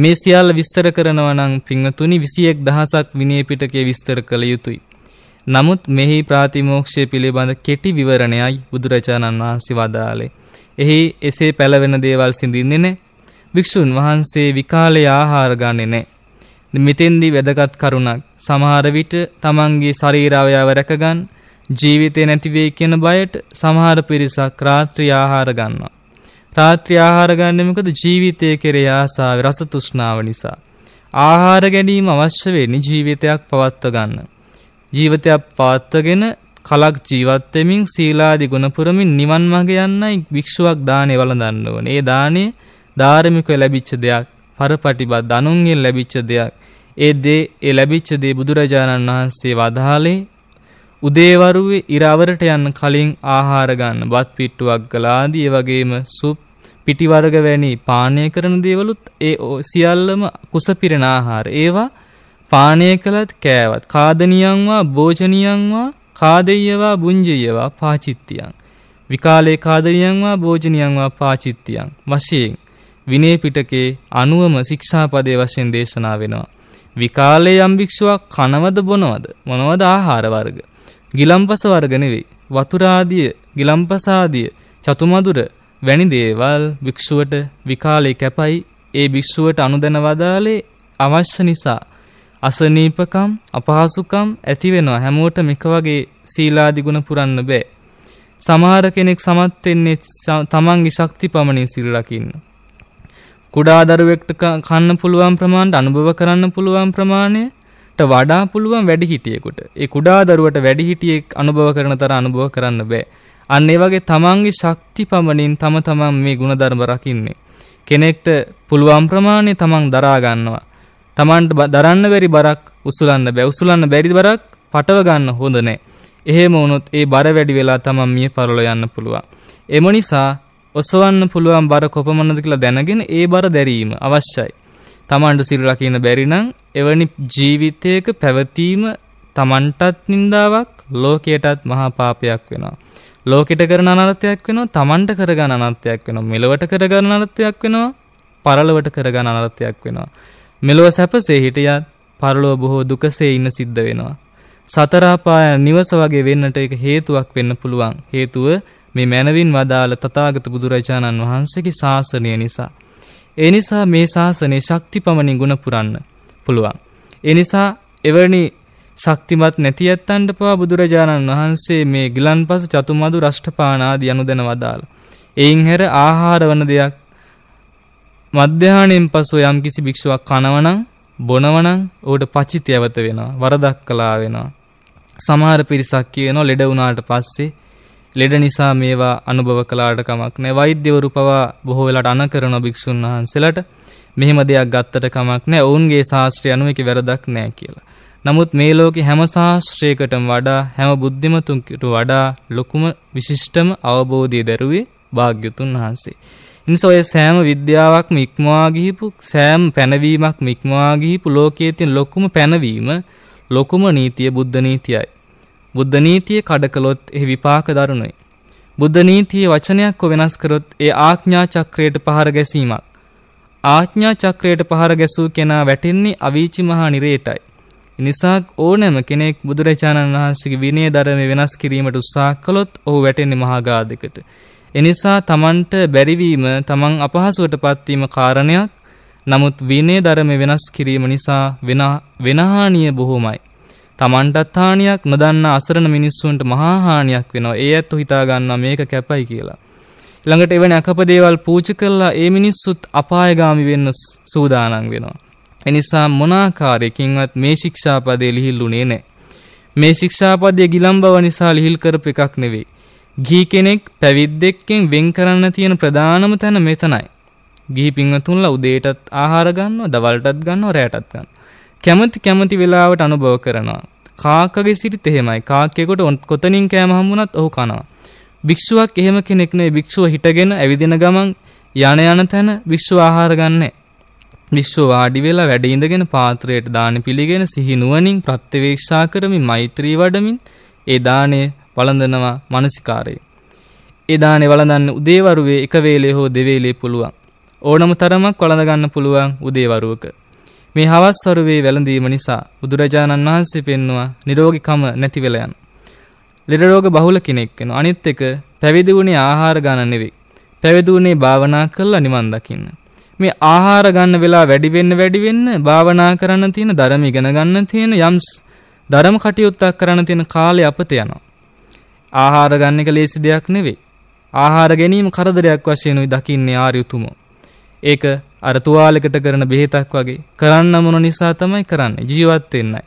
මේ සියල්ල විස්තර කරනවා නම් පින්වතුනි 21000ක් විනය පිටකයේ විස්තර කළ යුතුයි. නමුත් මෙහි ප්‍රාතිමෝක්ෂය පිළිබඳ කෙටි විවරණයයි බුදුරජාණන් වහන්සේ වදාළේ. එහි එසේ පැලවෙන දේවල් සිඳින්නේ නැහැ. භික්ෂුන් වහන්සේ විකාලේ ආහාර ගන්නේ නැහැ. මෙතෙන්දී වැදගත් කරුණක් සමහර විට තමන්ගේ ශරීර අවයව රැකගන්න ජීවිතේ නැති වෙයි කියන බයට සමහර පිරිසක් රාත්‍රී ආහාර ගන්නවා. රාත්‍රී ආහාර ගන්නේ මොකද ජීවිතයේ කෙරේ ආසාව රස තෘෂ්ණාව නිසා. ආහාර ගැනීම අවශ්‍ය වෙන්නේ ජීවිතයක් පවත්ව ගන්න. ජීවිතයක් පවත්වගෙන කලක් ජීවත් වෙමින් සීලාදී ගුණ පුරමින් නිවන් මාර්ග යන්නයි භික්ෂුවක් දානේ වළඳන්න ඕනේ. ඒ දානේ ධාර්මිකව ලැබිච්ච දෙයක් පරපටිබත් දනුන්ගෙන් ලැබිච්ච දෙයක් ඒ දේ ඒ ලැබිච්ච දේ බුදුරජාණන් වහන්සේ වදාළේ උදේවරුවේ ඉරවරට යන්න කලින් ආහාර ගන්න බත් පිට්ටුවක් ගලාදී ඒ වගේම සුප් පිටි වර්ග වැනි පානය කරන දේවලුත් ඒ සියල්ලම කුසපිරෙන ආහාර ඒවා පානය කළත් කෑවත් කාදනියන්වා භෝජනියන්වා කාදෙය්‍යවා බුංජෙය්‍යවා පාචිත්තියන් විකාලේ කාදනියන්වා භෝජනියන්වා පාචිත්තියන් වශයෙන් විනය පිටකේ 90ම ශික්ෂාපදයේ වශයෙන් දේශනා වෙනවා. විකාලේ යම් භික්ෂුවක් කනවද බොනවද මොනවද ආහාර වර්ග? ගිලම්පස වර්ග නෙවෙයි. වතුර ආදිය, ගිලම්පස ආදිය, චතුමදුර වැනි දේවල් භික්ෂුවට විකාලේ කැපයි. ඒ භික්ෂුවට අනුදැන වදාලේ අවශ්‍ය නිසා අසනීපකම් අපහසුකම් ඇති වෙනවා හැමෝට මේක වගේ සීලාදි ගුණ පුරන්න බෑ සමහර කෙනෙක් සමත් වෙන්නේ තමන්ගේ ශක්ති පමණින් සිල් රකින්න කුඩා දරුවෙක්ට කන්න පුළුවන් ප්‍රමාණයට අනුභව කරන්න පුළුවන් ප්‍රමාණයට වඩා පුළුවන් වැඩි හිටියෙකුට. ඒ කුඩා දරුවට වැඩි හිටියෙක් අනුභව කරන තර අනුභව කරන්න බෑ. අන්න ඒ වගේ තමන්ගේ ශක්ති පමණින් තම තමන් මේ ಗುಣධර්ම රකින්නේ. කෙනෙක්ට පුළුවන් ප්‍රමාණය තමන් දරා ගන්නවා. තමන්ට දරන්න බැරි බරක් උසුලන්න බෑ. උසුලන්න බැරි බරක් පටව ගන්න හොඳ නෑ. එහෙම වුණොත් ඒ බර වැඩි වෙලා තමන් මිය පරලෝ යන්න පුළුවන්. එම නිසා ඔසවන්න පුළුවන් බර කොපමණද කියලා දැනගෙන ඒ බර දැරීම අවශ්‍යයි. තමන්ට සිල් රකින්න බැරි නම් එවැනි ජීවිතයක පැවතීම තමන්ටත් නින්දාවක්, ලෝකයටත් මහා පාපයක් වෙනවා. ලෝකෙට කරන අනර්ථයක් වෙනවා, තමන්ට කරගන්න අනර්ථයක් වෙනවා, මෙලවට කරගන්න අනර්ථයක් වෙනවා, පරලොවට කරගන්න අනර්ථයක් වෙනවා. මෙලොව සැපසේ හිටියත් පරලොව බොහෝ දුකසේ ඉන්න සිද්ධ වෙනවා. සතර නිවස වගේ වෙන්නට ඒක හේතුවක් වෙන්න පුළුවන්. හේතුව මේ මැනවින් වදාළ තථාගත බුදුරජාණන් වහන්සේගේ ශාසනය නිසා. ඒ නිසා මේ ශාසනය ශක්තිපමණින් ගුණ පුරන්න පුළුවන්. ඒ නිසා එවැනි ශක්තිමත් නැති ඇත්තන්ට පවා බුදුරජාණන් වහන්සේ මේ ගිලන්පස චතුමදු රෂ්ඨපානාදී අනුදැන වදාළ. එයින් හැර ආහාර වන දෙයක් මධ්‍යහානයෙන් පසු යම් කිසි භික්ෂුවක් කනවනම් බොනවනම් ඌට පචිතයවත වෙනවා වරදක් කළා වෙනවා. සමහර පිරිසක් කියනවා ලෙඩ වුණාට පස්සේ ලෙඩ නිසා මේවා අනුභව කළාට කමක් නැහැ. වෛද්‍යවරු පවා බොහෝ වෙලාට අන කරන භික්ෂුන් වහන්සේලාට මෙහෙම දෙයක් ගත්තට කමක් නැහැ. ඔවුන්ගේ ශාස්ත්‍රය අනුව එක වැරදක් නැහැ කියලා. නමුත් මේ ලෝකේ හැම ශාස්ත්‍රයකටම වඩා හැම බුද්ධිමතුන්ට වඩා ලොකුම විශිෂ්ටම අවබෝධය දරුවේ භාග්‍යතුන් වහන්සේ. නිසා ඔය සෑම විද්‍යාවක්ම ඉක්මවා ගිහිපු සෑම පැනවීමක් ඉක්මවා ගිහිපු ලෝකයේ තියෙන ලොකුම පැනවීම ලොකුම නීතිය බුද්ධ නීතියයි. බුද්ධ නීතිය කඩ කළොත් එහි විපාක දරුණුයි. බුද්ධ නීතියේ වචනයක් වෙනස් කරොත් ඒ ආඥා චක්‍රයට පහර ගැසීමක්. ආඥා චක්‍රයට පහර ගැසූ කෙනා වැටෙන්නේ අවීචි මහා නිරේටයි. නිසා ඕනෑම කෙනෙක් බුදුරජාණන් වහන්සේගේ විනය ධර්මය වෙනස් කිරීමට උත්සාහ කළොත් ඔහු වැටෙන්නේ මහා ගාධකට. එනිසා තමන්ට බැරිවීම තමන් අපහසුවට පත්වීම කාරණයක්. නමුත් විනය ධර්මය වෙනස් කිරීම නිසා වෙනහානිය බොහෝමයි. Tamanටත් හානියක් නොදන්නා අසරණ මිනිස්සුන්ට මහා හානියක් වෙනවා. ඒ ඇත්තු හිතා ගන්නවා මේක කැපයි කියලා. ළඟට එවැනි අකපදේවල් පූජ කරලා ඒ මිනිස්සුත් අපායගාමි වෙන්න සූදානම් වෙනවා. එනිසා මොනාකාරයකින්වත් මේ ශික්ෂාපදය ලිහිල්ලුනේ නෑ. මේ ශික්ෂාපදය ගිලම් බව නිසා ලිහිල් කරපු එකක් නෙවෙයි. ගිහි කෙනෙක් පැවිද්දෙක්කෙන් වෙන් කරන්න තියෙන ප්‍රධානම තැන මෙතනයි. ගිහි පින්වතුන්ලා උදේටත් ආහාර ගන්නවා, දවල්ටත් ගන්නවා, රැයටත් ගන්නවා. කැමති කැමති වෙලාවට අනුභව කරනවා. කාකගේ සිරිත එහෙමයි. කාක්කේකට කොතනින් කෑම හම්බුණත් ඔහු කනවා. භික්ෂුවක් එහෙම කෙනෙක් නෙවෙයි. භික්ෂුව හිටගෙන ඇවිදින ගමන් යන යන තැන භික්ෂුව ආහාර ගන්නෑ. භික්ෂුව වාඩි වෙලා වැඩ ඉඳගෙන පාත්‍රයට දාන පිළිගෙන සිහි නුවණින් ප්‍රත්‍යවේක්ෂා කරමින් මෛත්‍රී වඩමින් ඒ දාණය වළඳනවා මානසිකාරේ. ඒ දාණය වළඳන්න උදේවරුවේ එක වේලේ හෝ දෙවේලේ පුළුවන්. ඕනම තරමක් වළඳ ගන්න පුළුවන් උදේවරුවක. මේ හවස් සරුවේ වැළඳීම නිසා බුදුරජාණන් වහන්සේ පෙන්නවා නිරෝගීකම නැති වෙලා යන. ලෙඩ රෝග බහුල කෙනෙක් වෙනවා. අනිත් එක පැවිදි වුණේ ආහාර ගන්න නෙවෙයි. පැවිදි වුණේ භාවනා කරලා නිවන් දකින්න. මේ ආහාර ගන්න වෙලා වැඩි වෙන්න වැඩි වෙන්න භාවනා කරන්න තියෙන ධර්ම ඉගෙන ගන්න තියෙන යම් ධර්ම කටයුත්තක් කරන්න තියෙන කාලය අපත යනවා. ආහාර ගන්න එක ලේසි දෙයක් නෙවෙයි. ආහාර ගැනීම කරදරයක් වශයෙන් උයි දකින්නේ ආර්ය උතුමෝ. ඒක අර තුවාලයකට කරන බෙහෙතක් වගේ කරන්න මොන නිසා තමයි කරන්නේ ජීවත් වෙන්නයි.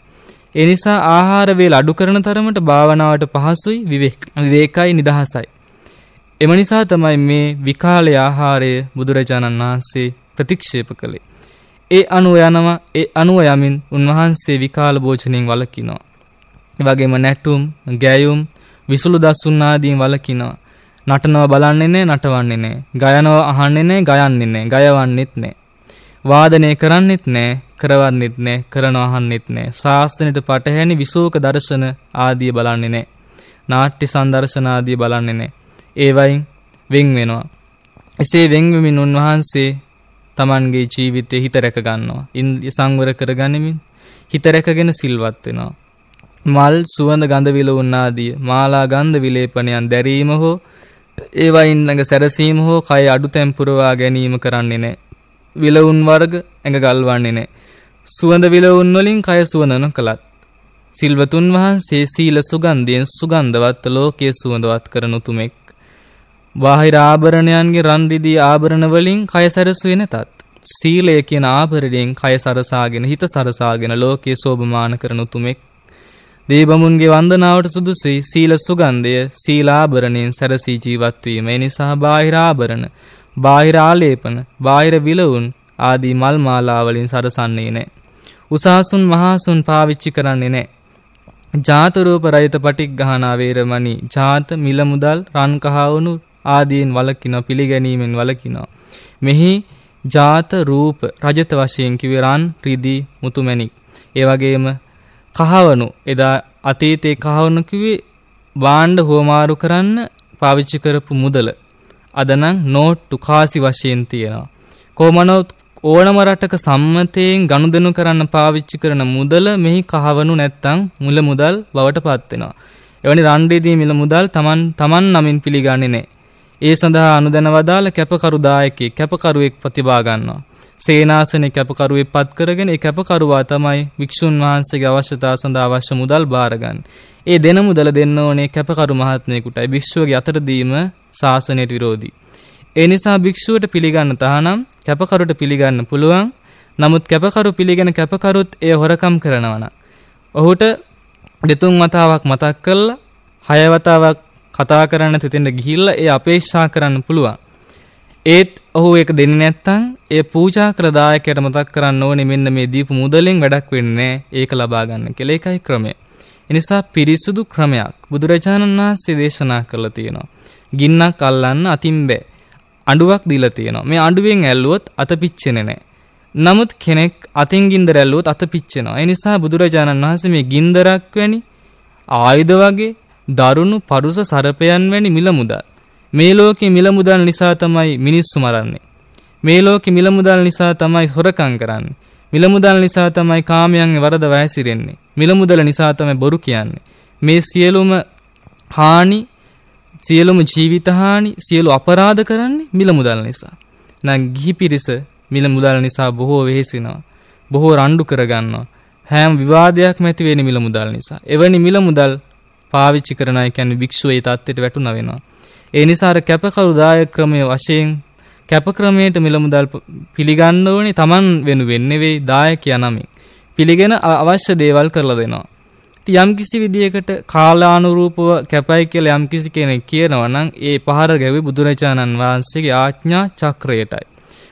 ඒ නිසා ආහාර වේල අඩු කරන තරමට භාවනාවට පහසුයි විවේකයි නිදහසයි. එම නිසා තමයි මේ විකාලේ ආහාරය බුදුරජාණන් වහන්සේ ප්‍රතික්ෂේප කළේ. ඒ අනුව යනවා ඒ අනුව යමින් උන්වහන්සේ විකාල භෝජනෙන් වළකිනවා. එවැගේම නැටුම්, ගෑයුම්, විසුළු දසුන් ආදීන් වළකිනවා. නටනවා බලන්නේ නෑ නටවන්නේ නෑ. ගයනවා අහන්නේ නෑ ගයන්නේ නෑ. ගයවන්නෙත් නෑ. වාදනය කරන්නෙත් නෑ කරවන්නෙත් නෑ කරන අහන්නෙත් නෑ. ශාස්ත්‍රණයට පටහැනි විසෝක දර්ශන ආදී බලන්නේ නෑ. නාට්‍ය සංදර්ශන ආදී බලන්නේ නෑ. ඒවයින් වෙන් වෙනවා. එසේ වෙන්වෙමින් උන්වහන්සේ තමන්ගේ ජීවිතය හිත රැක ගන්නවා. ඉන් සංවර කරගනිමින් හිත රැකගෙන සිල්වත් වෙනවා. මල් සුවඳ ගඳ විලවුන් ආදී මාලා ගන්ධ විලේපණයන් දැරීම හෝ ඒවයින් ළඟ සැරසීම හෝ කය අඩු තැම්පුරවා ගැනීම කරන්නේ නැහැ. විලවුන් වර්ග ඇඟ ගල්වන්නේ නැහැ. සුවඳ විලවුන් වලින් කය සුවඳන කළත් සිල්වතුන් වහන්සේ සීල සුගන්ධයෙන් සුගන්ධවත් ලෝකයේ සුවඳවත් කරන උතුමෙක්. බාහිර ආභරණයන්ගේ රන් රිදී ආභරණ වලින් කය සැරසුවේ නැතත් සීලය කියන ආභරණයෙන් කය සරසාගෙන හිත සරසාගෙන ලෝකයේ සෝභමාන කරන උතුමෙක්. දේබමුන්ගේ වන්දනාවට සුදුසුයි සීල සුගන්ධය සීලාභරණයෙන් සැරසී ජීවත් වීම. ඒ නිසා බාහිර ආභරණ, බාහිර ආලේපන, බාහිර විලවුන් ආදී මල් මාලා වලින් සරසන්නේ නැහැ. උසහසුන් මහසුන් පාවිච්චි කරන්නේ නැහැ. ජාත රූප රහිත පටිග්ගහනා වේරමණී, ජාත මිල මුදල්, රන් කහවණු ආදීන් වලකිනවා පිළිගැනීමෙන් වලකිනවා. මෙහි ජාත රූප රජත වශයෙන් කිවි රන් රිදී මුතුමැණික්. ඒ වගේම කහවණු එදා අතීතයේ කහවණු කිව්වේ බාණ්ඩ හුවමාරු කරන්න පාවිච්චි කරපු මුදල අද නම් නෝට්ටු කාසි වශයෙන් තියෙනවා. කොමනොත් ඕනම රටක සම්මතයෙන් ගනුදෙනු කරන්න පාවිච්චි කරන මුදල මෙහි කහවණු නැත්තම් මුල මුදල් බවට පත් වෙනවා. එවැනි රණ්ඩේදී මිල මුදල් Taman Taman නමින් පිළිගන්නේ නැහැ. ඒ සඳහා අනුදැන වදාළ කැපකරු දායකයෙක් කැපකරුවෙක් ප්‍රතිබා ගන්නවා. සේනාසන කැපකරුවේ පත් කරගෙන ඒ කැපකරුවා තමයි වික්ෂුන් වහන්සේගේ අවශ්‍යතා සඳහා අවශ්‍ය මුදල් බාරගන්න. ඒ දෙන මුදල දෙන්න ඕනේ කැපකරු මහත්මයෙකුටයි භික්ෂුවගේ අතටදීම ශාසනයට විරෝධී. ඒ නිසා භික්ෂුවට පිළිගන්න තහනම් කැපකරුට පිළිගන්න පුළුවන්. නමුත් කැපකරු පිළිගෙන කැපකරුත් එය හොරකම් කරනවන. ඔහුට දෙතුන් වතාවක් මතක් කල්ල හයවතාවක් කතා කරන්න තිතෙන්ට ගිහිල්ල ඒ අපේක්ෂා කරන්න පුළුවන්. ඒත් ඔහු ඒක දෙන්නේ නැත්නම් ඒ පූජා කළ දායකයට මතක් කරන්න ඕනේ මෙන්න මේ දීපු මුදලෙන් වැඩක් වෙන්නේ ඒක ලබා ගන්න කියලා. ඒකයි ක්‍රමය. එනිසා පිරිසුදු ක්‍රමයක් බුදුරජාණන් වහන්සේ දේශනා කරලා තියෙනවා. ගින්නක් අල්ලන්න අතින් බෑ. අඬුවක් දීලා තියෙනවා. මේ අඬුවෙන් ඇල්ලුවොත් අත පිච්චෙන්නේ නැහැ. නමුත් කෙනෙක් අතින් ගින්දර ඇල්ලුවොත් අත පිච්චෙනවා. ඒ නිසා බුදුරජාණන් වහන්සේ මේ ගින්දරක් වැනි ආයුධ වගේ දරුණු පරුස සරපයන් වැනි මිල මුදල් මේ ලෝකේ මිල මුදල් නිසා තමයි මිනිස්සු මරන්නේ. මේ ලෝකේ මිල මුදල් නිසා තමයි හොරකම් කරන්නේ. මිල මුදල් නිසා තමයි කාමයන්ගේ වරද වැහැසිරෙන්නේ. මිල මුදල් නිසා තමයි බොරු කියන්නේ. මේ සියලුම හානි, සියලුම ජීවිත හානි, සියලු අපරාධ කරන්නේ මිල මුදල් නිසා. නම් ගිහි පිරිස මිල මුදල් නිසා බොහෝ වෙහෙසිනවා. බොහෝ රණ්ඩු කරගන්නවා. හැම විවාදයක්ම ඇති වෙන්නේ මිල මුදල් නිසා. එවැනි මිල මුදල් පාවිච්චි කරන අය කියන්නේ භික්ෂුවේ තත්ත්වයට වැටුණා වෙනවා. ඒ නිසා අර කැපකරුදාය ක්‍රමයේ වශයෙන් කැපක්‍රමයට මිල මුදල් පිළිගන්න ඕනේ Taman වෙනුවෙන් නෙවෙයි දායකයා නමින්. පිළිගෙන අවශ්‍ය දේවල් කරලා දෙනවා. ඉතින් යම්කිසි විදියකට කාලානුරූපව කැපයි කියලා යම්කිසි කෙනෙක් කියනවා නම් ඒ පහර ගැවි බුදුරජාණන් වහන්සේගේ ආඥා චක්‍රයටයි.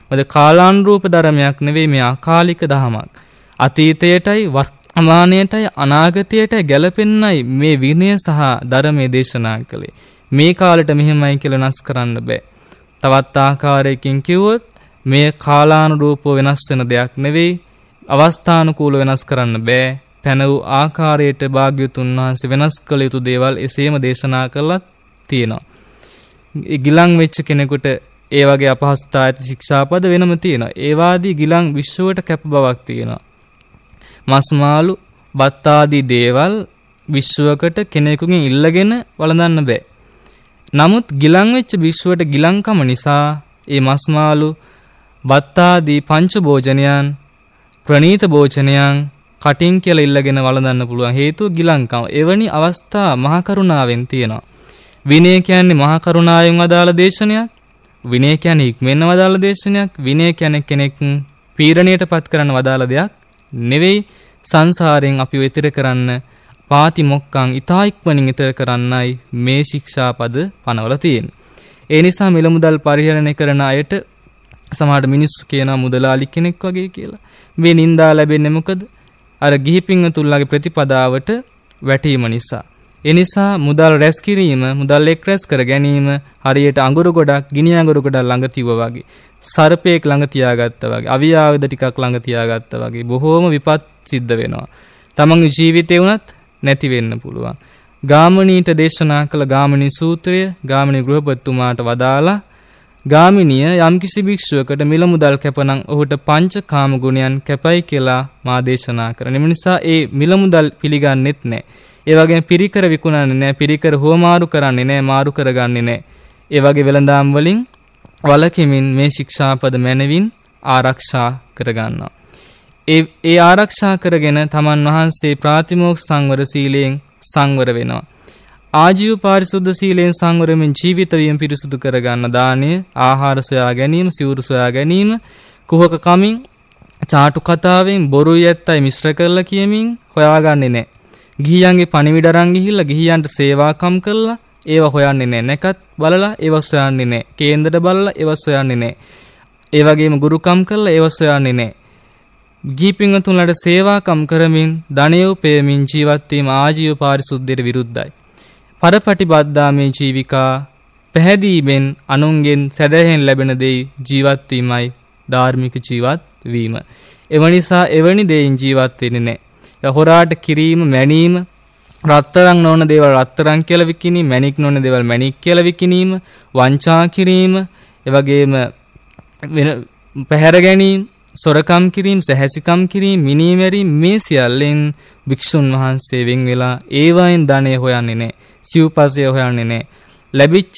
මොකද කාලානුරූප ධර්මයක් නෙවෙයි මේ අකාලික ධමයක්. අතීතයටයි වර්තමානයටයි අනාගතයටයි ගැලපෙන්නයි මේ විනය සහ ධර්මයේ දේශනා කළේ. මේ කාලෙට මෙහෙමයි කියලා වෙනස් කරන්න බෑ. තවත් ආකාරයකින් කිව්වොත් මේ කාලානුරූපව වෙනස් වෙන දෙයක් නෙවෙයි අවස්ථානුකූල වෙනස් කරන්න බෑ. පැන වූ ආකාරයට භාග්‍යතුන් වහන්සේ වෙනස් කළ යුතු දේවල් එසේම දේශනා කළා තියෙනවා. ගිලන් වෙච්ච කෙනෙකුට ඒ වගේ අපහසුතා ඇති ශික්ෂාපද වෙනම තියෙනවා. ඒවාදී ගිලන් විශ්වයට කැප බවක් තියෙනවා. මස් මාළු, බත් ආදී දේවල් විශ්වකට කෙනෙකුගෙන් ඉල්ලගෙන වළඳන්න බෑ. නමුත් ගිලන් වෙච්ච භික්ෂුවට ගිලන්කම නිසා ඒ මස්මාළු බත්තාදී පංච භෝජනයන් ප්‍රණීත භෝජනයන් කටින් කියලා ඉල්ලගෙන වළඳන්න පුළුවන් හේතුව ගිලන්කම. එවැනි අවස්ථා මහා කරුණාවෙන් තියෙනවා. විනය කියන්නේ මහා කරුණාවෙන් අදාළ දේශනයක්. විනය කියන්නේ ඉක්මෙන්න අදාළ දේශනයක්. විනය කියන්නේ කෙනෙක් පීඩණයටපත් කරන අදාළ දෙයක් නෙවෙයි. සංසාරයෙන් අපි වෙතිර කරන්න පාති මොක්කං ඉතා ඉක්මනින් ඉතර කරන්නයි මේ ශික්ෂාපද පනවල තියෙන්නේ. ඒ නිසා මිල මුදල් පරිහරණය කරන අයට සමහර මිනිස්සු කියනවා මුදලාලි කෙනෙක් වගේ කියලා. මේ නින්දා ලැබෙන්නේ මොකද? අර ගිහි පින්වතුන්ලාගේ ප්‍රතිපදාවට වැටීම නිසා. ඒ නිසා මුදල් රැස් කිරීම, මුදල් එක් රැස් කර ගැනීම හරියට අඟුරු ගොඩක්, ගිනි අඟුරු ගොඩක් ළඟ තිබ්ව වගේ, සර්පයෙක් ළඟ තියාගත්තා වගේ, අවියාවද ටිකක් ළඟ තියාගත්තා වගේ බොහෝම විපත් සිද්ධ වෙනවා. තමන්ගේ ජීවිතේ වුණත් නැති වෙන්න පුළුවන්. ගාමිනීට දේශනා කළ ගාමිනී සූත්‍රය ගාමිනී ගෘහපතිතුමාට වදාලා ගාමිනිය යම්කිසි භික්ෂුවකට මිල මුදල් කැපනම් ඔහුට පංච කාම ගුණයන් කැපයි කියලා මා දේශනා කරන. එම නිසා ඒ මිල මුදල් පිළිගන්නෙත් නැහැ. ඒ වගේම පිරිකර විකුණන්නේ නැහැ. පිරිකර හොමාරු කරන්නේ නැහැ. මාරු කරගන්නේ නැහැ. ඒ වගේ වෙළඳාම් වලින් වලකිමින් මේ ශික්ෂාපද මැනවින් ආරක්ෂා කරගන්නවා. ඒ ඒ ආරක්ෂා කරගෙන තමන් වහන්සේ ප්‍රාතිමෝක්ෂ සංවර සීලයෙන් සංවර වෙනවා. ආජීව පාරිශුද්ධ සීලයෙන් සංවරමින් ජීවිතයෙන් පිරිසුදු කරගන්න දානය, ආහාර සොයා ගැනීම, සිවුරු සොයා ගැනීම, කුහක කමින්, චාටු කතාවෙන් බොරු යැත්තයි මිශ්‍ර කරලා කියමින් හොයාගන්නේ නැහැ. ගිහියන්ගේ පණිවිඩ අරන් ගිහිල්ලා ගිහියන්ට සේවාකම් කළා ඒව හොයන්නේ නැහැ. නැකත් බලලා ඒව සොයන්නේ නැහැ. කේන්දර බලලා ඒව සොයන්නේ නැහැ. ඒ වගේම ගුරුකම් කළා ඒව සොයන්නේ නැහැ. ගීපිංහතුන්ලට සේවාකම් කරමින් ධනයවපයමින් ජීවත්වීම ආජීව පාරිසුද්ධයට විරුද්ධයි. පරපටි බද්ධාමේ ජීවිකා පැහැදීමෙන් අනුන්ගෙන් සැදැහෙන් ලැබෙන දෙයි ජීවත්වීමයි ධාර්මික ජීවත් වීම. එවනිසා එවැනි දෙයින් ජීවත් වෙන නෑ. යහොරාට කිරීම මැනීම රත්තරං නොන දේවල් රත්තරං කියලා විකිනීම මැණික් නොන දේවල් මැණික් කියලා විකිනීම වංචා කිරීම එවැගේම පැහැර ගැනීම සොරකම් කිරීම, සැහැසිකම් කිරීම, මිනීමැරීම මේ සියල්ලෙන් භික්ෂුන් වහන්සේ වෙන් වෙලා ඒවායින් ධනෙ හොයන්නේ නැහැ. සිව්පසය හොයන්නේ නැහැ. ලැබිච්ච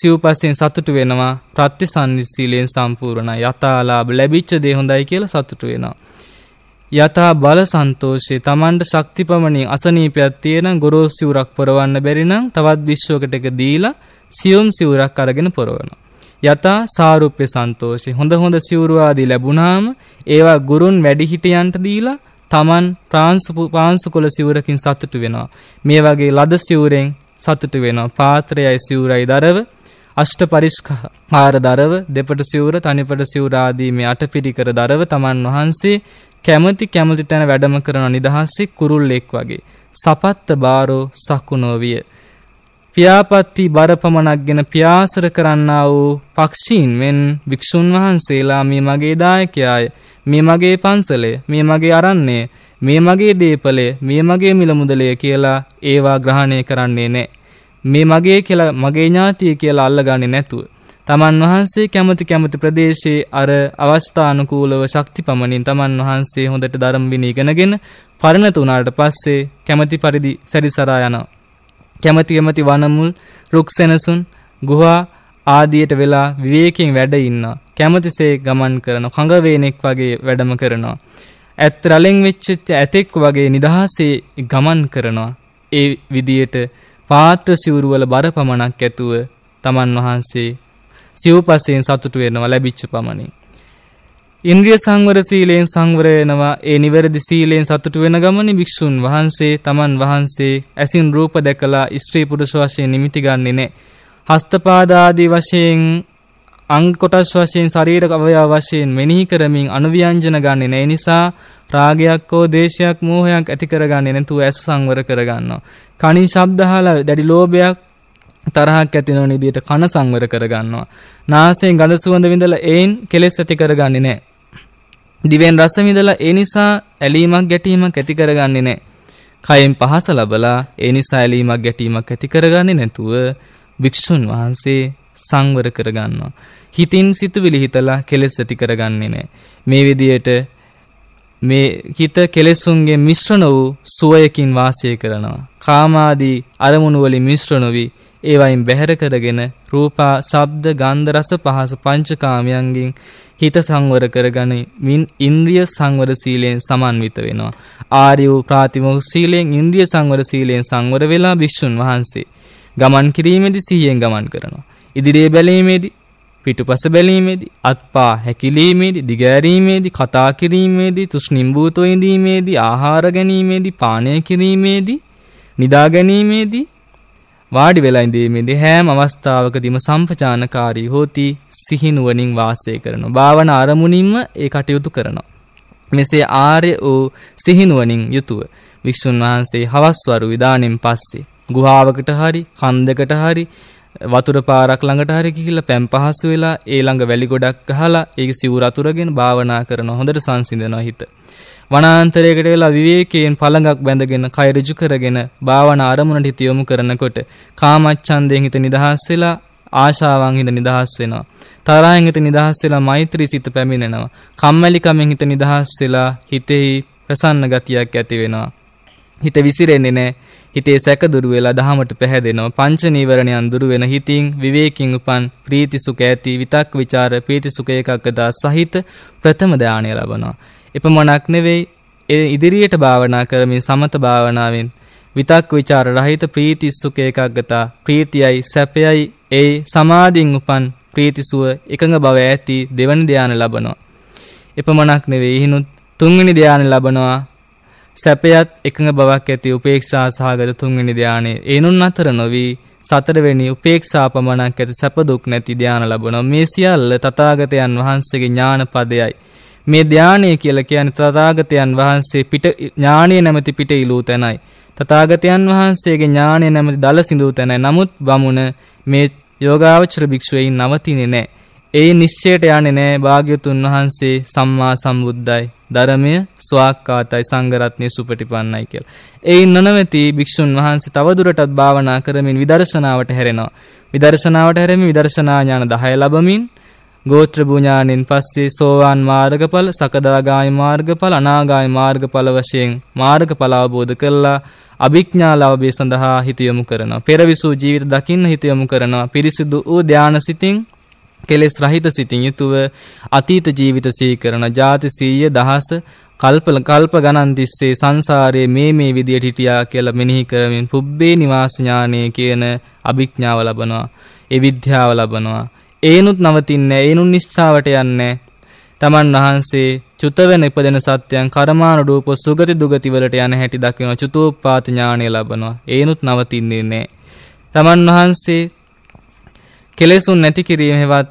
සිව්පසයෙන් සතුටු වෙනවා. ප්‍රත්‍යසන්නිසීලෙන් සම්පූර්ණ යථාලාභ ලැබිච්ච දේ හොඳයි කියලා සතුටු වෙනවා. යථා බල සන්තෝෂයේ Tamanට ශක්තිපමණින් අසනීපයක් තියෙන ගොරෝසු සිවුරක් පොරවන්න බැරි නම් තවත් විශ්වකට එක දීලා සියුම් සිවුරක් අරගෙන පොරවනවා. යතා සාරුප්‍ය සන්තෝෂේ හොඳ හොඳ සිවුරු ආදී ලැබුණාම ඒවා ගුරුන් වැඩිහිටියන්ට දීලා Taman ප්‍රාංශු පාංශු කුල සිවුරකින් සතුටු වෙනවා. මේ වගේ ලද සිවුරෙන් සතුටු වෙනවා. පාත්‍රයයි සිවුරයි දරව අෂ්ට පරිස්කාර දරව දෙපට සිවුර තනිපට සිවුර ආදී මේ අටපිරිකර දරව තමන් වහන්සේ කැමති කැමති තැන වැඩම කරන නිදහසේ කුරුල්ලෙක් වගේ සපත්ත බාරෝ සකුණෝ විය පියාපත්ති බරපමණක් ගැන පියාසර කරන්නා වූ පක්ෂීන් මෙන් භික්ෂුන් වහන්සේලා මේ මගේ දායකයාය මේ මගේ පන්සලය මේ මගේ අරන්නේ මේ මගේ දීපලය මේ මගේ මිල මුදලය කියලා ඒවා ග්‍රහණය කරන්නේ නැහැ මේ මගේ කියලා මගේ ඥාතිය කියලා අල්ලගන්නේ නැතුව තමන් වහන්සේ කැමති කැමති ප්‍රදේශයේ අර අවස්ථානුකූලව ශක්තිපමණින් තමන් වහන්සේ හොඳට ධර්ම විනී ඉගෙනගෙන පරිණත වුණාට පස්සේ කැමති පරිදි සැරිසරා යනවා කැමැති කැමැති වනමුල්, රුක්සෙනසුන්, ගුහා ආදියට වෙලා විවේකයෙන් වැඩ ඉන්නවා. කැමැතිසේ ගමන් කරනවා. කඟ වේනෙක් වගේ වැඩම කරනවා. ඇත් රලෙන් වෙච්ච ඇතෙක් වගේ නිදහසේ ගමන් කරනවා. ඒ විදියට පාත්‍ර සිවුරුවල බරපමණක් ඇතුව තමන් වහන්සේ සිව්පසයෙන් සතුටු වෙනවා ලැබිච්ච පමණින්. ඉන්ද්‍රිය සංවර සීලයෙන් සංවර වෙනවා ඒ නිවැරදි සීලයෙන් සතුටු වෙන ගමනේ භික්ෂුන් වහන්සේ තමන් වහන්සේ ඇසින් රූප දැකලා ස්ත්‍රී පුරුෂ වශයෙන් නිමිති ගන්නෙ නැහැ. හස්තපාද ආදී වශයෙන් අංග කොටස් වශයෙන් ශරීර අවයව වශයෙන් මෙනෙහි කරමින් අනුව්‍යංජන ගන්නෙ නැහැ. නිසා රාගයක් හෝ දේශයක් මෝහයක් ඇති කරගන්නේ නැතුව ඇස් සංවර කරගන්නවා. කණි ශබ්ද අහලා දැඩි ලෝභයක් තරහක් ඇති නොවන විදිහට කන සංවර කරගන්නවා. නාසයෙන් ගඳ සුවඳ විඳලා ඒන් කෙලෙස් ඇති කරගන්නේ නැහැ. දිවෙන් රස විඳලා ඒ නිසා ඇලීමක් ගැටීමක් ඇති කරගන්නේ නැහැ. කයෙන් පහස ලබලා ඒ නිසා ඇලීමක් ගැටීමක් ඇති කරගන්නේ නැතුව වික්ෂුන් වහන්සේ සංවර කරගන්නවා. හිතින් සිතුවිලි හිතලා කෙලෙස් ඇති කරගන්නේ නැහැ. මේ විදියට මේ හිත කෙලෙසුන්ගේ මිශ්‍රණ වූ සුවයකින් වාසය කරනවා. කාමාදී අරමුණු වලින් මිශ්‍ර නොවි ඒවයින් බැහැර කරගෙන රූපා, ශබ්ද, ගන්ධ, රස, පහස පංචකාමයන්ගෙන් හිත සංවර කරගනිමින් ඉන්ද්‍රිය සංවර සීලයෙන් සමන්විත වෙනවා. ආර්ය වූ ප්‍රාතිමෝක්ෂ සීලයෙන් ඉන්ද්‍රිය සංවර සීලයෙන් සංවර වෙලා විසුන් වහන්සේ ගමන් කිරීමේදී සිහියෙන් ගමන් කරනවා. ඉදිරියේ බැලීමේදී පිටුපස බැලීමේදී අත්පා හැකිලීමේදී දිගෑරීමේදී කතා කිරීමේදී තුෂ්ණිම්බූතෝ ඉඳීමේදී ආහාර ගැනීමේදී පානය කිරීමේදී නිදා ගැනීමේදී වාඩි වෙලා ඉඳීමේදී හැම අවස්ථාවකදීම සම්පජානකාරී හෝති සිහිනුවණින් වාසය කරනවා. භාවනා අරමුණින්ම ඒ කටයුතු කරනවා. මෙසේ ආර්ය වූ සිහිනුවණින් යුතුව වික්ෂුන් වහන්සේ හවස්වරු විදාණයෙන් පස්සේ ගුහාවකට හරි කන්දකට හරි වතුර පාරක් ළඟට හරි ගිහිල්ලා පැම් පහසු වෙලා ඒ ළඟ වැලි ගොඩක් ගහලා ඒක සිවුර අතුරගෙන භාවනා කරන හොඳට සංසිඳනවා හිත. වනාන්තරයකට වෙලා විවේකයෙන් පළඟක් බැඳගෙන කය ඍජු කරගෙන භාවනා අරමුණට හිත යොමු කරනකොට කාමච්ඡන්දයෙන් හිත නිදහස් වෙලා ආශාවන් හිත නිදහස් වෙනවා. තරහෙන් හිත නිදහස් වෙලා මෛත්‍රී සිත පැමිණෙනවා. කම්මැලි කමෙන් හිත නිදහස් වෙලා හිතෙහි ප්‍රසන්න ගතියක් ඇති වෙනවා. හිත විසිරෙන්නේ නැහැ. හිතේ සැක දුරු වෙලා දහමට පැහැදෙනවා. පංච නීවරණයන් දුරු වෙන හිතින් විවේකයෙන් උපන් ප්‍රීති සුඛ ඇති විතක් ਵਿਚාර ප්‍රීති සුඛ එකකදා සහිත ප්‍රථම ධානය ලබනවා. එපමණක් නෙවෙයි ඒ ඉදිරියට භාවනා කරමින් සමත භාවනාවෙන් විතක් ਵਿਚාර රහිත ප්‍රීති සුඛ එකග්ගතා ප්‍රීතියයි සැපයයි ඒ සමාධින් උපන් ප්‍රීතිසුව එකඟ බව ඇති දෙවන ධානය ලබනවා. එපමණක් නෙවෙයි හිනුත් තුන්වෙනි ධානය ලබනවා සැපයත් එකඟ බවක් ඇති උපේක්ෂා සහගත තුන්වෙනි ධානය. ඒනුන් අතර නොවි සතරවෙනි උපේක්ෂා පමණක් ඇති සැප දුක් නැති ධාන ලැබෙනවා. මේ සියල්ල තථාගතයන් වහන්සේගේ ඥාන පදයයි. මේ ධානය කියලා කියන්නේ තථාගතයන් වහන්සේ පිට ඥානීය නැමැති පිට ඉලූ තැනයි. තථාගතයන් වහන්සේගේ ඥානීය නැමැති දල සිඳූ තැනයි. නමුත් බමුණ මේ යෝගාවචර භික්ෂුවයින් නවතින්නේ නැහැ. ඒ නිශ්චයට යන්නේ නැහැ. භාග්‍යතුන් වහන්සේ සම්මා සම්බුද්දයි. ධර්මය ස්වාක්කාතයි සංගරත්නය සුපටිපන්නයි කියල්. එයින් නොනවති භික්‍ෂූන් වහන්සේ තවදුරටත් භාවනා කරමින් විදර්ශනාවට හැරෙනවා. විදර්ශනාවට හැරෙම විදර්ශනාඥාන දහය ලබමින් ගෝත්‍රභූඥානෙන් පස්සේ සෝවාන් මාර්ගඵල සකදාගායි මාර්ගඵල අනාගායි මාර්ගඵල වශයෙන් මාර්ගඵල අවබෝධ කරලා අභිඥා ලාභය සඳහා හිත යොමු කරනවා. පෙරවිසූ ජීවිත දකින්න හිත යොමු කරනවා. පිරිසිදු වූ ධානසිතින් කෙලෙස් රහිත සිතින් යුතුව අතීත ජීවිත සීකරන ජාති සීය දහස කල්පල කල්ප ගණන් තිස්සේ සංසාරයේ මේ මේ විදියට හිටියා කියලා මෙනෙහි කරමින් පුබ්බේ නිවාස ඥානය කියන අභිඥාව ලබනවා ඒ විද්‍යාව ලබනවා ඒනුත් නවතින්නේ ඒනුත් නිස්සාවට යන්නේ තමන් වහන්සේ චුතවෙන ඉපදෙන සත්‍යයන් කර්මාන රූප සුගති දුගති වලට යන හැටි දකිනවා චුතෝපපාත ඥානය ලබනවා ඒනුත් නවතින්නේ නැහැ තමන් වහන්සේ කෙලෙසුන් නැති කිරීම හෙවත්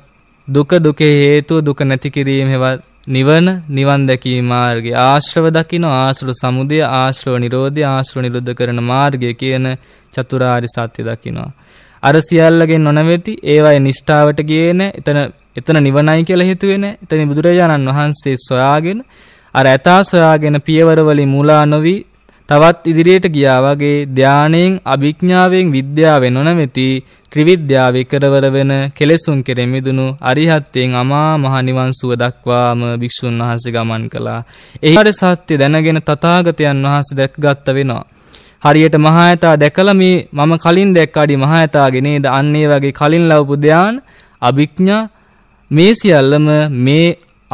දුක දුකේ හේතුව දුක නැති කිරීම හෙවත් නිවන නිවන් දැකීම මාර්ගය ආශ්‍රව දකින ආශ්‍රව සමුදය ආශ්‍රව නිරෝධය ආශ්‍රව නිරුද්ධ කරන මාර්ගය කියන චතුරාර්ය සත්‍ය දකිනවා අර සියල්ලගෙන් නොනැවති ඒවයි නිෂ්ඨාවට ගියේන එතන එතන නිවනයි කියලා හිතුවේ නෑ එතන බුදුරජාණන් වහන්සේ සොයාගෙන අර ඇතා සොයාගෙන පියවර වලින් මුලා නොවි තවත් ඉදිරියට ගියා වගේ ධානයෙන් අභිඥාවෙන් විද්‍යාවෙන් නොනැමෙති ත්‍රිවිද්‍යාවේ කරවර වෙන කෙලෙසුන් කෙරෙහි මිදුණු අරිහත්යෙන් අමා මහ නිවන් සුව දක්වාම භික්ෂුන් වහන්සේ ගමන් කළා. එහිවර සත්‍ය දැනගෙන තථාගතයන් වහන්සේ දැක්ගත් වෙනවා. හරියට මහායතා දැකලා මේ මම කලින් දැක්කාඩි මහායතාගේ නේද අන්න ඒ වගේ කලින් ලැබපු ධාන අභිඥා මේ සියල්ලම මේ